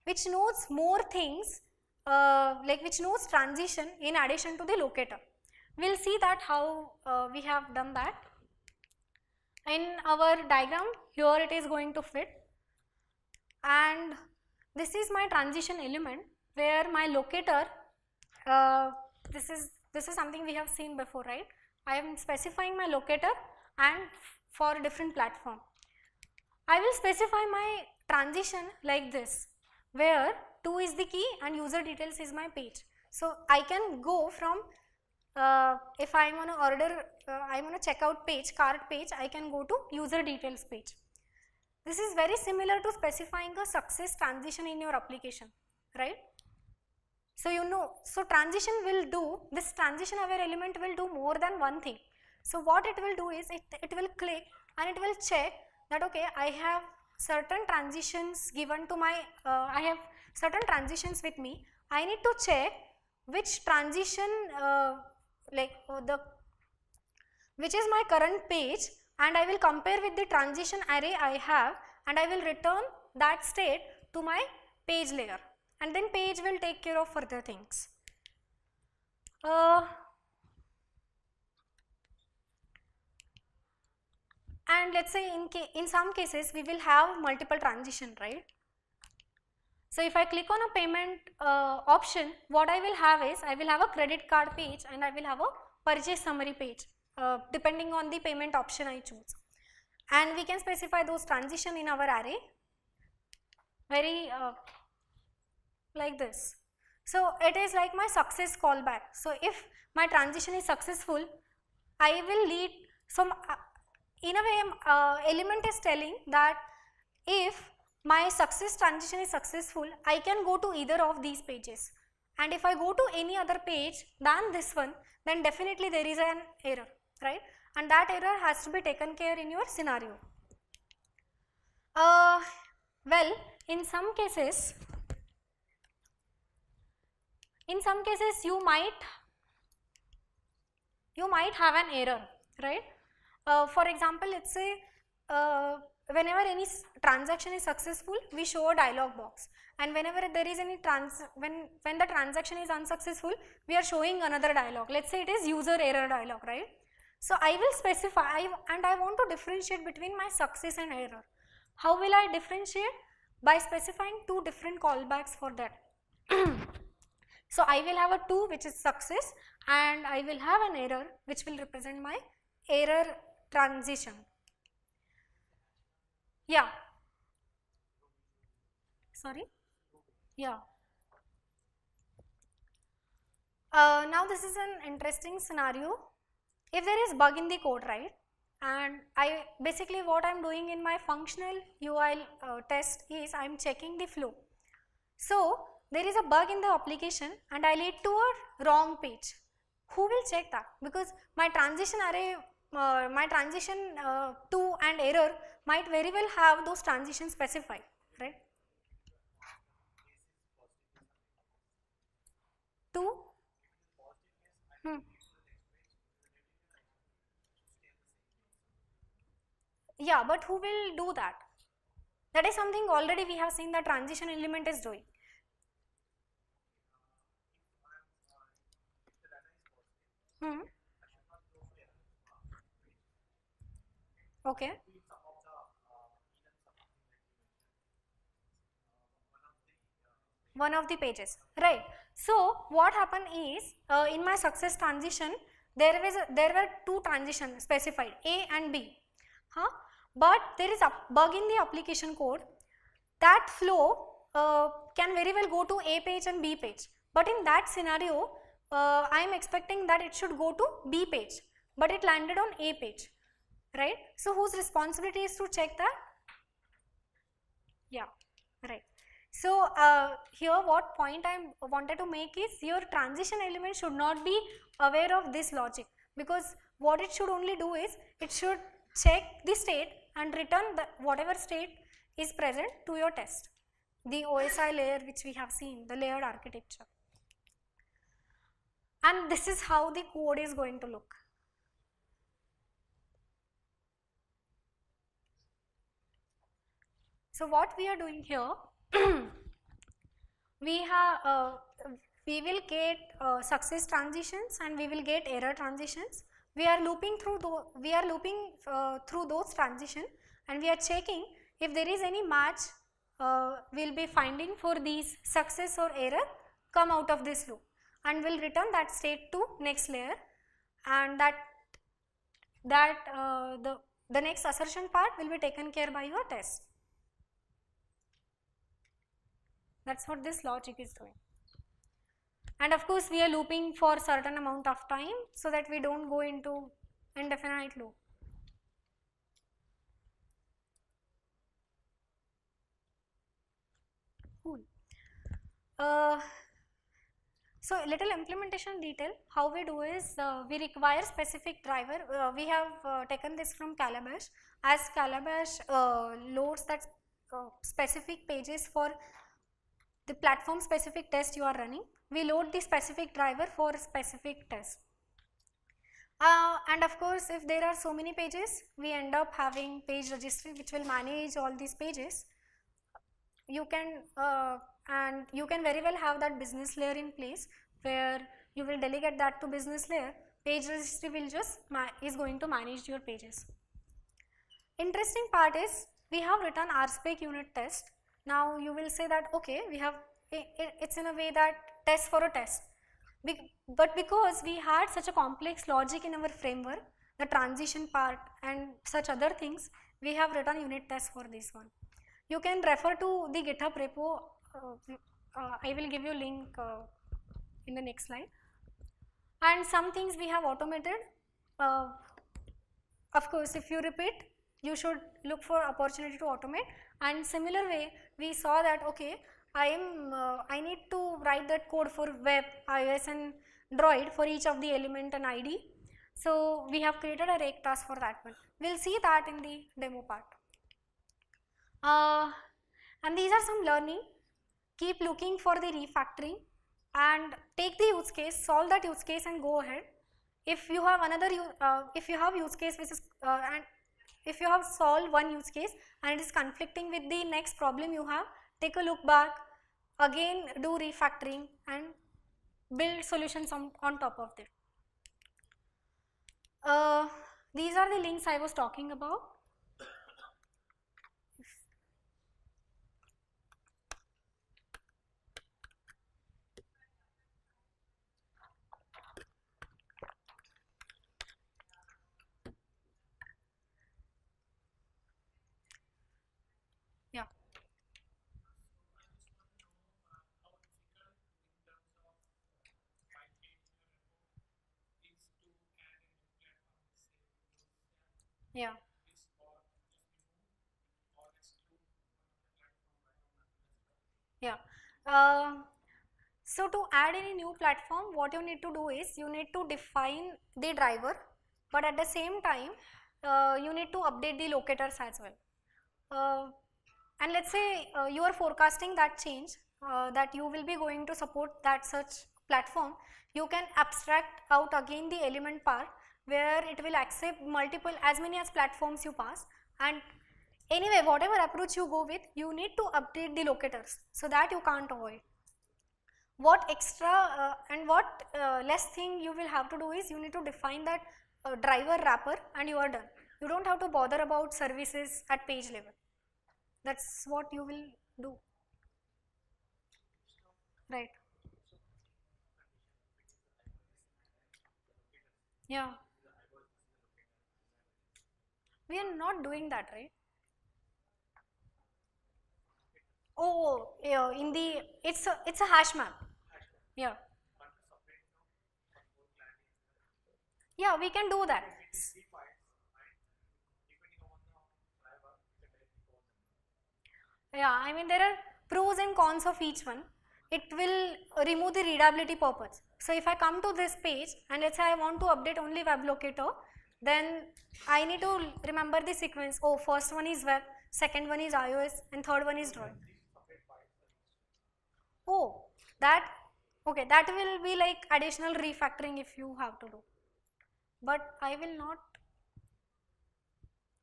which knows more things uh, like which knows transition in addition to the locator. We will see that how uh, we have done that in our diagram here it is going to fit and this is my transition element where my locator uh, this is this is something we have seen before right I am specifying my locator and for a different platform. I will specify my transition like this where 2 is the key and user details is my page. So, I can go from uh, if I am on a order, uh, I am on a checkout page, cart page, I can go to user details page. This is very similar to specifying a success transition in your application, right? So, you know, so transition will do, this transition aware element will do more than one thing. So, what it will do is it, it will click and it will check that okay, I have certain transitions given to my, uh, I have certain transitions with me. I need to check which transition uh, like uh, the which is my current page and I will compare with the transition array I have and I will return that state to my page layer and then page will take care of further things. Uh, and let us say in, in some cases we will have multiple transition right so, if I click on a payment uh, option, what I will have is I will have a credit card page and I will have a purchase summary page uh, depending on the payment option I choose. And we can specify those transition in our array very uh, like this. So, it is like my success callback. So, if my transition is successful, I will lead some uh, in a way um, uh, element is telling that if my success transition is successful, I can go to either of these pages. And if I go to any other page than this one, then definitely there is an error, right? And that error has to be taken care in your scenario. Uh, well, in some cases, in some cases you might, you might have an error, right? Uh, for example, let's say uh, whenever any transaction is successful we show a dialog box and whenever there is any trans when when the transaction is unsuccessful we are showing another dialog let's say it is user error dialog right so i will specify and i want to differentiate between my success and error how will i differentiate by specifying two different callbacks for that so i will have a 2 which is success and i will have an error which will represent my error transition yeah. Sorry? Yeah. Uh, now this is an interesting scenario. If there is bug in the code, right? And I basically what I'm doing in my functional UI uh, test is I'm checking the flow. So there is a bug in the application and I lead to a wrong page. Who will check that? Because my transition array, uh, my transition uh, to and error might very well have those transitions specified, right? Two? Hmm. Yeah, but who will do that? That is something already we have seen the transition element is doing. Hmm. Okay. one of the pages, right. So, what happened is uh, in my success transition, there was a, there were two transitions specified A and B, huh? but there is a bug in the application code that flow uh, can very well go to A page and B page, but in that scenario, uh, I am expecting that it should go to B page, but it landed on A page, right. So, whose responsibility is to check that? Yeah, right. So uh, here what point I wanted to make is your transition element should not be aware of this logic because what it should only do is it should check the state and return the whatever state is present to your test. The OSI layer which we have seen, the layered architecture. And this is how the code is going to look. So what we are doing here we have uh, we will get uh, success transitions and we will get error transitions. We are looping through we are looping uh, through those transition and we are checking if there is any match uh, we will be finding for these success or error come out of this loop and will return that state to next layer and that that uh, the the next assertion part will be taken care by your test. That is what this logic is doing. And of course, we are looping for certain amount of time so that we do not go into indefinite loop. Cool. Uh, so little implementation detail how we do is uh, we require specific driver uh, we have uh, taken this from Calabash as Calabash uh, loads that uh, specific pages for the platform specific test you are running, we load the specific driver for specific test. Uh, and of course, if there are so many pages, we end up having page registry which will manage all these pages. You can uh, and you can very well have that business layer in place where you will delegate that to business layer. Page registry will just is going to manage your pages. Interesting part is we have written RSpec unit test now you will say that okay we have it's in a way that test for a test but because we had such a complex logic in our framework the transition part and such other things we have written unit tests for this one. You can refer to the github repo uh, uh, I will give you a link uh, in the next slide and some things we have automated uh, of course if you repeat you should look for opportunity to automate and similar way we saw that okay, I am uh, I need to write that code for web, iOS and Droid for each of the element and ID. So we have created a rake task for that one. We'll see that in the demo part. Uh, and these are some learning. Keep looking for the refactoring and take the use case, solve that use case and go ahead. If you have another, uh, if you have use case which is uh, and if you have solved one use case and it is conflicting with the next problem you have, take a look back, again do refactoring and build solutions on, on top of it. Uh, these are the links I was talking about. Yeah. Yeah. Uh, so to add any new platform, what you need to do is you need to define the driver, but at the same time, uh, you need to update the locators as well. Uh, and let's say uh, you are forecasting that change uh, that you will be going to support that such platform, you can abstract out again the element part where it will accept multiple as many as platforms you pass and anyway whatever approach you go with you need to update the locators so that you can't avoid. What extra uh, and what uh, less thing you will have to do is you need to define that uh, driver wrapper and you are done. You do not have to bother about services at page level that is what you will do right yeah we are not doing that, right? Oh, yeah, in the, it's a, it's a hash map. Yeah. Yeah, we can do that. Yeah, I mean there are pros and cons of each one. It will remove the readability purpose. So if I come to this page and let's say I want to update only web locator, then I need to remember the sequence. Oh, first one is web, second one is iOS, and third one is Droid. Oh, that, okay, that will be like additional refactoring if you have to do. But I will not,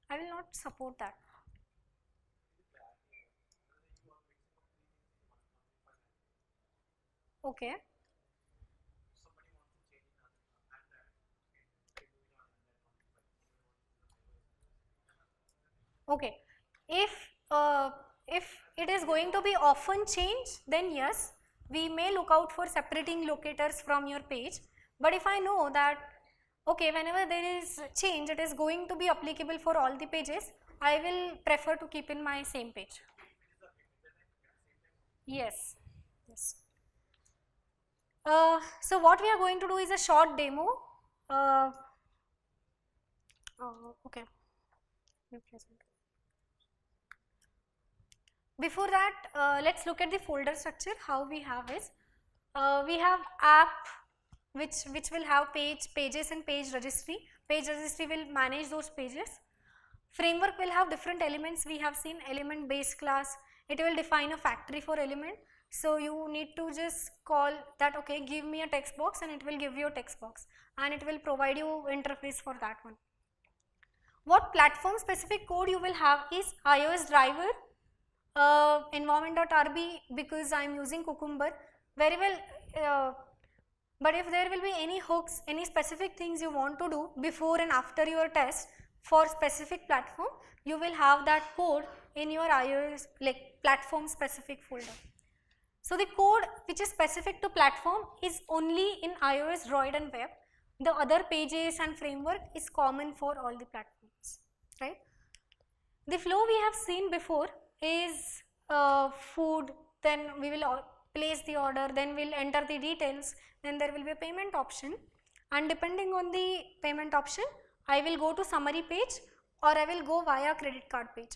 I will not support that. Okay. Okay. If, uh, if it is going to be often changed then yes we may look out for separating locators from your page but if I know that okay whenever there is change it is going to be applicable for all the pages I will prefer to keep in my same page. Yes. yes. Uh, so what we are going to do is a short demo. Uh, uh okay. Before that, uh, let's look at the folder structure. How we have is, uh, we have app which which will have page pages and page registry. Page registry will manage those pages. Framework will have different elements. We have seen element base class. It will define a factory for element. So you need to just call that okay give me a text box and it will give you a text box and it will provide you interface for that one. What platform specific code you will have is iOS driver uh, environment.rb because I am using Cucumber very well uh, but if there will be any hooks, any specific things you want to do before and after your test for specific platform, you will have that code in your iOS like platform specific folder. So, the code which is specific to platform is only in iOS, Droid and web. The other pages and framework is common for all the platforms, right. The flow we have seen before is uh, food, then we will uh, place the order, then we will enter the details, then there will be a payment option and depending on the payment option, I will go to summary page or I will go via credit card page.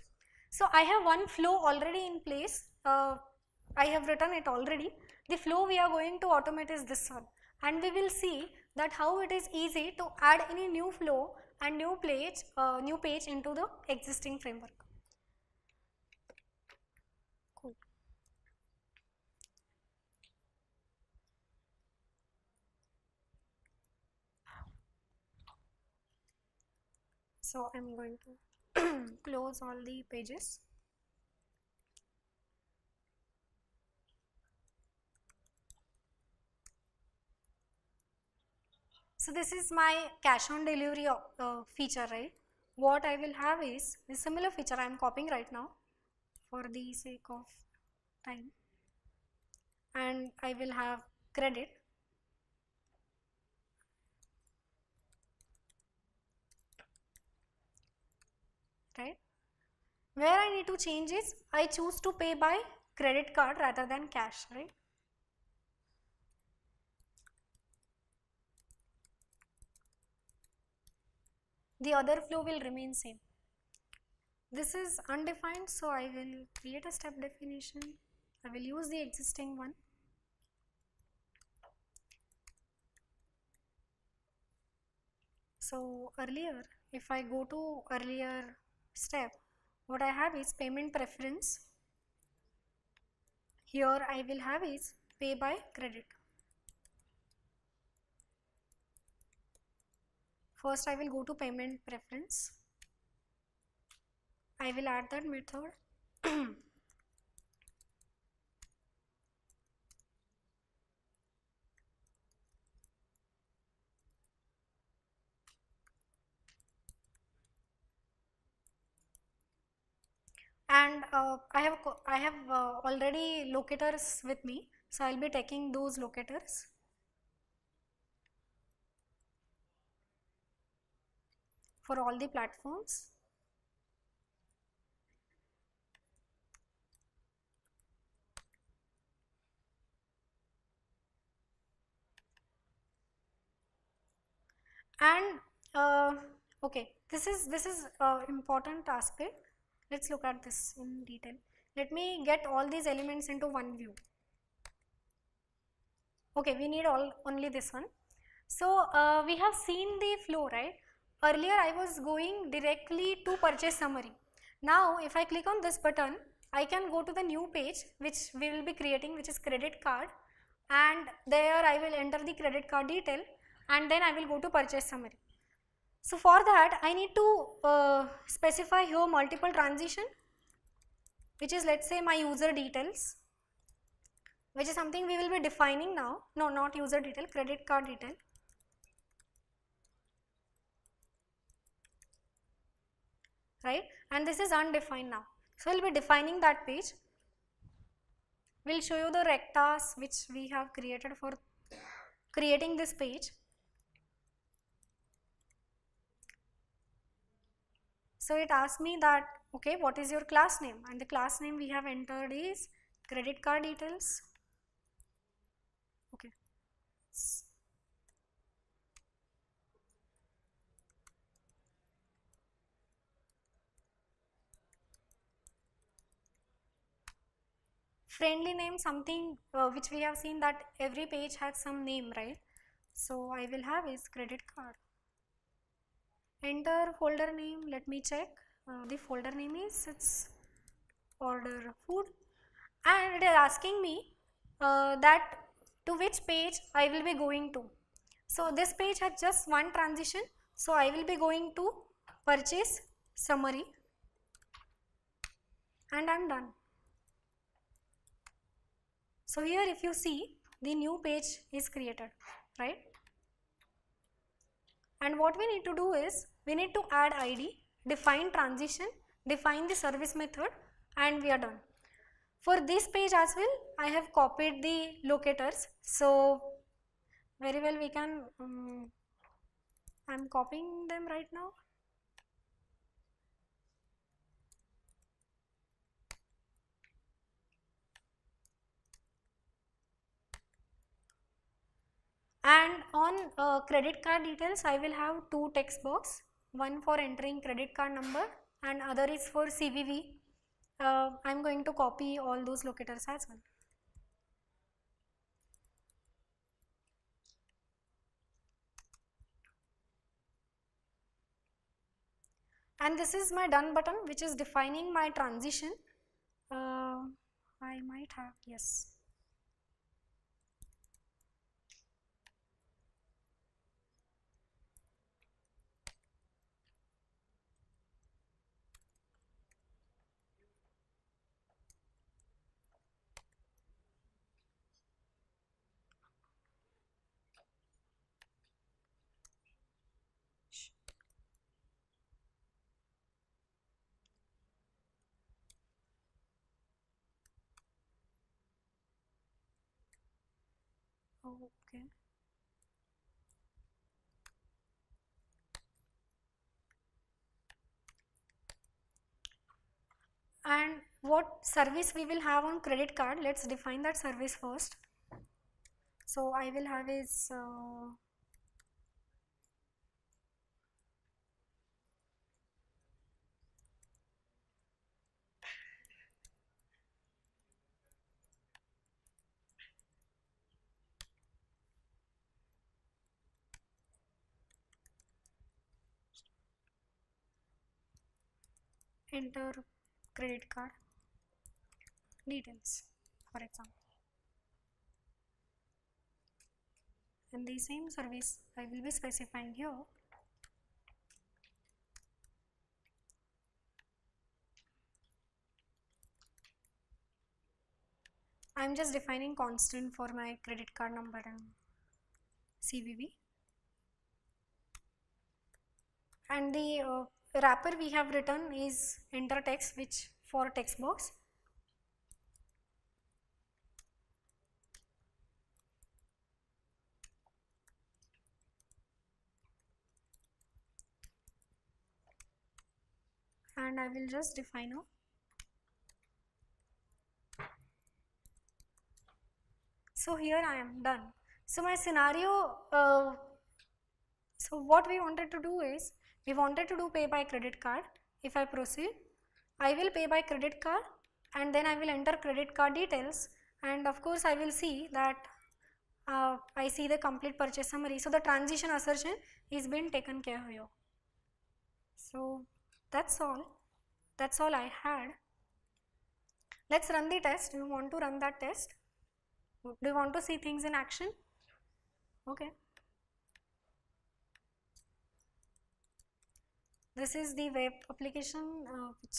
So, I have one flow already in place, uh, I have written it already. The flow we are going to automate is this one and we will see that how it is easy to add any new flow and new page, uh, new page into the existing framework. so I'm going to close all the pages So this is my cash on delivery uh, feature, right? What I will have is a similar feature I am copying right now for the sake of time and I will have credit right. Where I need to change is I choose to pay by credit card rather than cash, right. The other flow will remain same. This is undefined so I will create a step definition. I will use the existing one. So earlier if I go to earlier step what I have is payment preference here I will have is pay by credit first I will go to payment preference I will add that method and uh, I have I have uh, already locators with me so I will be taking those locators. for all the platforms. And uh, okay, this is this is uh, important aspect let us look at this in detail. Let me get all these elements into one view. Okay, we need all only this one. So, uh, we have seen the flow, right? Earlier I was going directly to purchase summary. Now, if I click on this button, I can go to the new page which we will be creating which is credit card and there I will enter the credit card detail and then I will go to purchase summary. So for that I need to uh, specify here multiple transition which is let us say my user details which is something we will be defining now no not user detail credit card detail. right and this is undefined now. So, we will be defining that page. We will show you the rectas which we have created for creating this page So it asks me that okay what is your class name and the class name we have entered is credit card details. Okay. friendly name something uh, which we have seen that every page has some name right so I will have is credit card enter folder name let me check uh, the folder name is it's order food and it is asking me uh, that to which page I will be going to. So this page has just one transition so I will be going to purchase summary and I am done. So here if you see the new page is created right and what we need to do is we need to add id, define transition, define the service method and we are done. For this page as well, I have copied the locators. So, very well we can, um, I am copying them right now. and on uh, credit card details I will have two text box one for entering credit card number and other is for CVV. Uh, I am going to copy all those locators as well. And this is my done button which is defining my transition. Uh, I might have, yes. okay and what service we will have on credit card let's define that service first so i will have is uh, enter credit card details for example and the same service I will be specifying here I am just defining constant for my credit card number and CVV and the uh, wrapper we have written is enter text which for text box. and I will just define a so here I am done so my scenario uh, so what we wanted to do is we wanted to do pay by credit card. If I proceed, I will pay by credit card and then I will enter credit card details and of course I will see that uh, I see the complete purchase summary. So, the transition assertion is been taken care of. So, that's all. That's all I had. Let's run the test. Do you want to run that test? Do you want to see things in action? Okay. this is the web application uh, which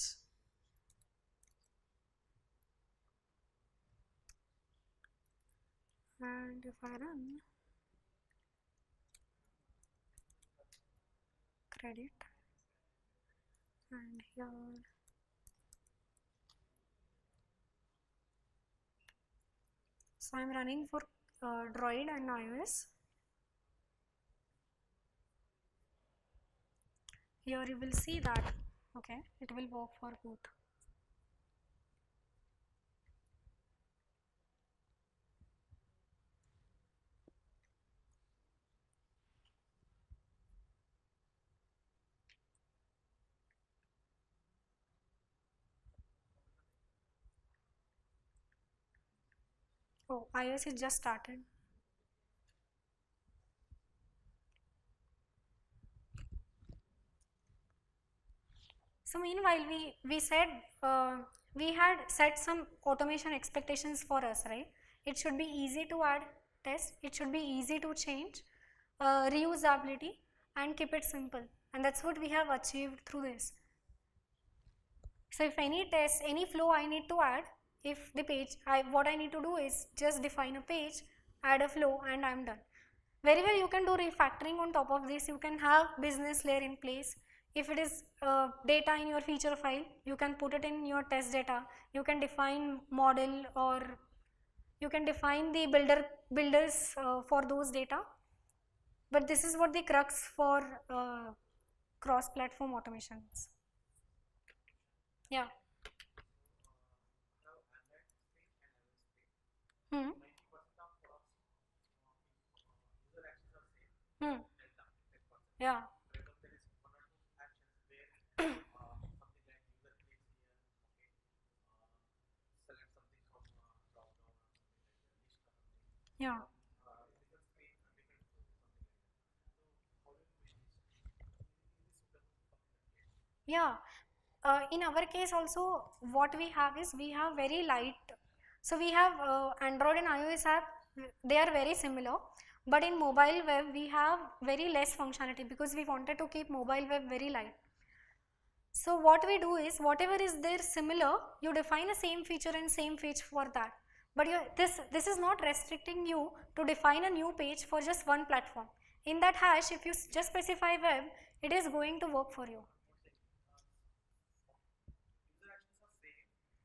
and if I run credit and here so I'm running for uh, Droid and iOS here you will see that okay it will work for both oh iOS is just started So, meanwhile we, we said uh, we had set some automation expectations for us, right. It should be easy to add tests, it should be easy to change, uh, reusability and keep it simple and that is what we have achieved through this. So, if any test, any flow I need to add, if the page, I, what I need to do is just define a page, add a flow and I am done. Very well you can do refactoring on top of this, you can have business layer in place, if it is uh, data in your feature file, you can put it in your test data. You can define model or you can define the builder builders uh, for those data. But this is what the crux for uh, cross-platform automations. Yeah. Hmm. Hmm. Yeah. Yeah. Yeah. Uh, in our case also what we have is we have very light. So we have uh, Android and iOS app, they are very similar. But in mobile web we have very less functionality because we wanted to keep mobile web very light. So what we do is whatever is there similar, you define the same feature and same feature for that. But you, this, this is not restricting you to define a new page for just one platform. In that hash, if you just specify web, it is going to work for you.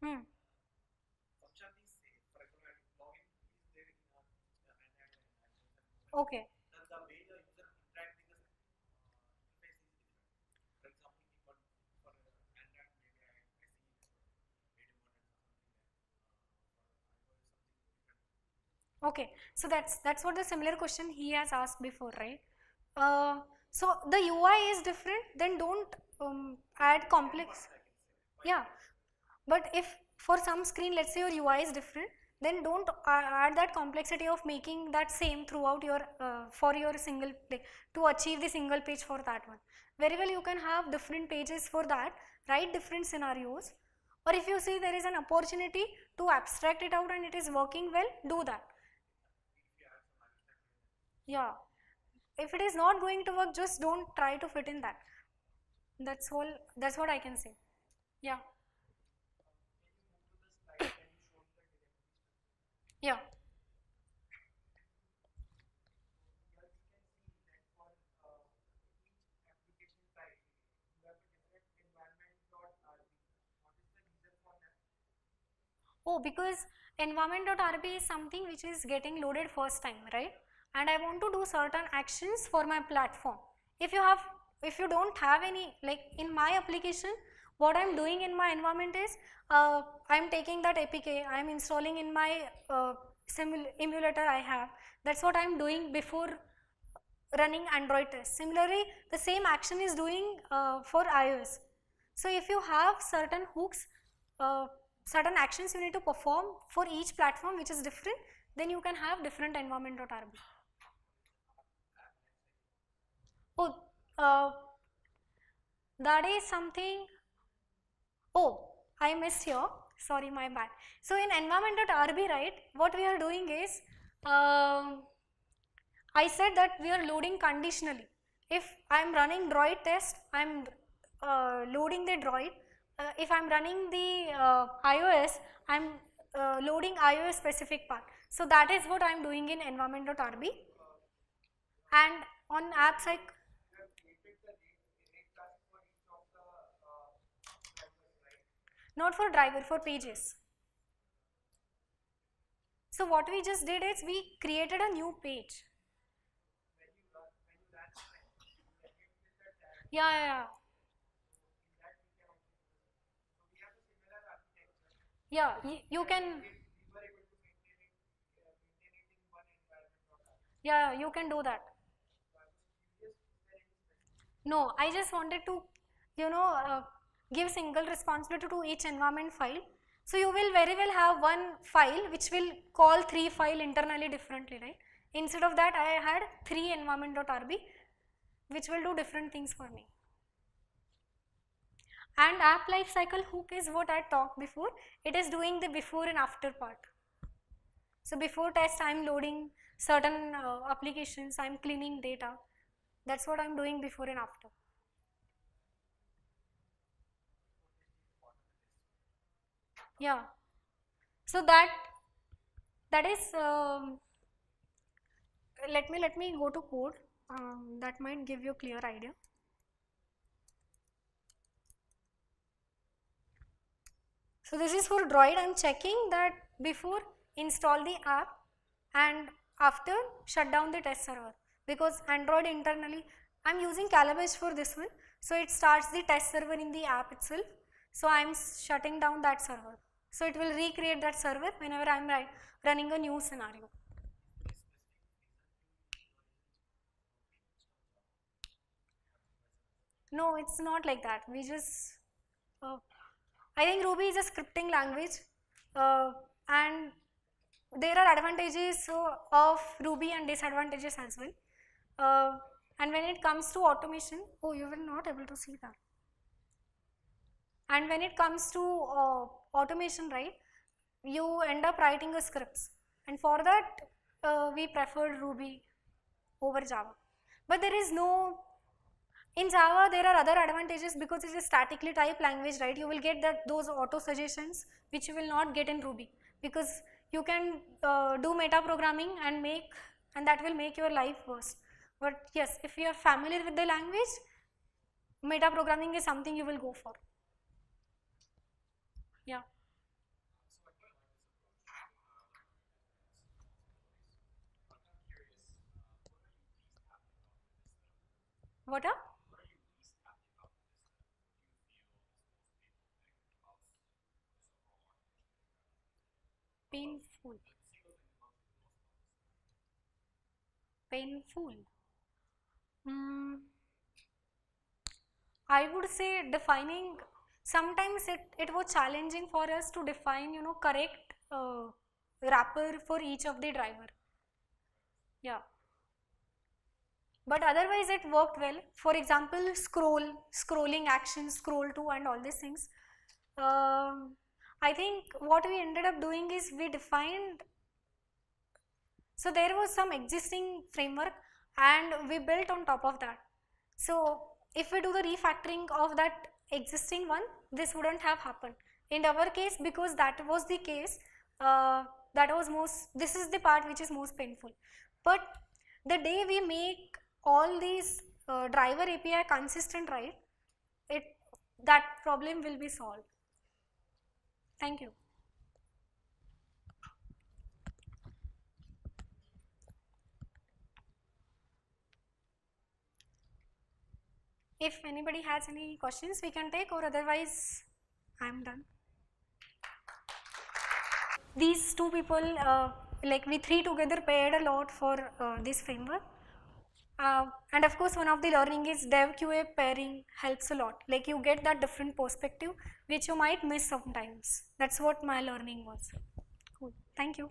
Hmm. Okay. Okay, so that's that's what the similar question he has asked before, right? Uh, so the UI is different, then don't um, add complex. Yeah, but if for some screen, let's say your UI is different, then don't add that complexity of making that same throughout your uh, for your single like, to achieve the single page for that one. Very well, you can have different pages for that. Write different scenarios, or if you see there is an opportunity to abstract it out and it is working well, do that. Yeah. If it is not going to work, just don't try to fit in that. That's all. That's what I can say. Yeah. yeah. Oh, because environment.rb is something which is getting loaded first time, right? and I want to do certain actions for my platform. If you have, if you do not have any like in my application what I am doing in my environment is uh, I am taking that APK, I am installing in my uh, emulator I have that is what I am doing before running Android test. Similarly, the same action is doing uh, for iOS. So, if you have certain hooks, uh, certain actions you need to perform for each platform which is different, then you can have different environment.rb. oh uh, that is something oh I missed here sorry my bad. So, in environment.rb right what we are doing is uh, I said that we are loading conditionally if I am running droid test I am uh, loading the droid uh, if I am running the uh, iOS I am uh, loading iOS specific part. So, that is what I am doing in environment.rb and on apps like. not for driver, for pages. So what we just did is we created a new page. Yeah, yeah, yeah. Yeah, you can. Yeah, you can do that. No, I just wanted to, you know, uh, give single responsibility to each environment file. So, you will very well have one file which will call three file internally differently, right. Instead of that I had 3 environment.rb which will do different things for me. And app lifecycle hook is what I talked before, it is doing the before and after part. So, before test I am loading certain uh, applications, I am cleaning data, that is what I am doing before and after. yeah so that that is um, let me let me go to code um, that might give you a clear idea so this is for droid i'm checking that before install the app and after shut down the test server because android internally i'm using calabash for this one so it starts the test server in the app itself so i'm shutting down that server so, it will recreate that server whenever I am running a new scenario. No, it's not like that. We just, uh, I think Ruby is a scripting language uh, and there are advantages uh, of Ruby and disadvantages as well. Uh, and when it comes to automation, oh, you will not able to see that. And when it comes to uh, automation, right, you end up writing your scripts. And for that, uh, we preferred Ruby over Java. But there is no, in Java there are other advantages because it is statically typed language, right? You will get that those auto suggestions which you will not get in Ruby because you can uh, do meta programming and make and that will make your life worse. But yes, if you are familiar with the language, meta programming is something you will go for. What up? Painful. Painful. Hmm. I would say defining sometimes it, it was challenging for us to define you know correct uh, wrapper for each of the driver yeah but otherwise it worked well. For example, scroll, scrolling action, scroll to and all these things. Um, I think what we ended up doing is we defined, so there was some existing framework and we built on top of that. So if we do the refactoring of that existing one, this wouldn't have happened. In our case, because that was the case, uh, that was most, this is the part which is most painful. But the day we make all these uh, driver API consistent, right, it that problem will be solved. Thank you. If anybody has any questions, we can take or otherwise I am done. These two people uh, like we three together paired a lot for uh, this framework. Uh, and of course, one of the learning is dev QA pairing helps a lot. Like you get that different perspective which you might miss sometimes. That's what my learning was. Cool. Thank you.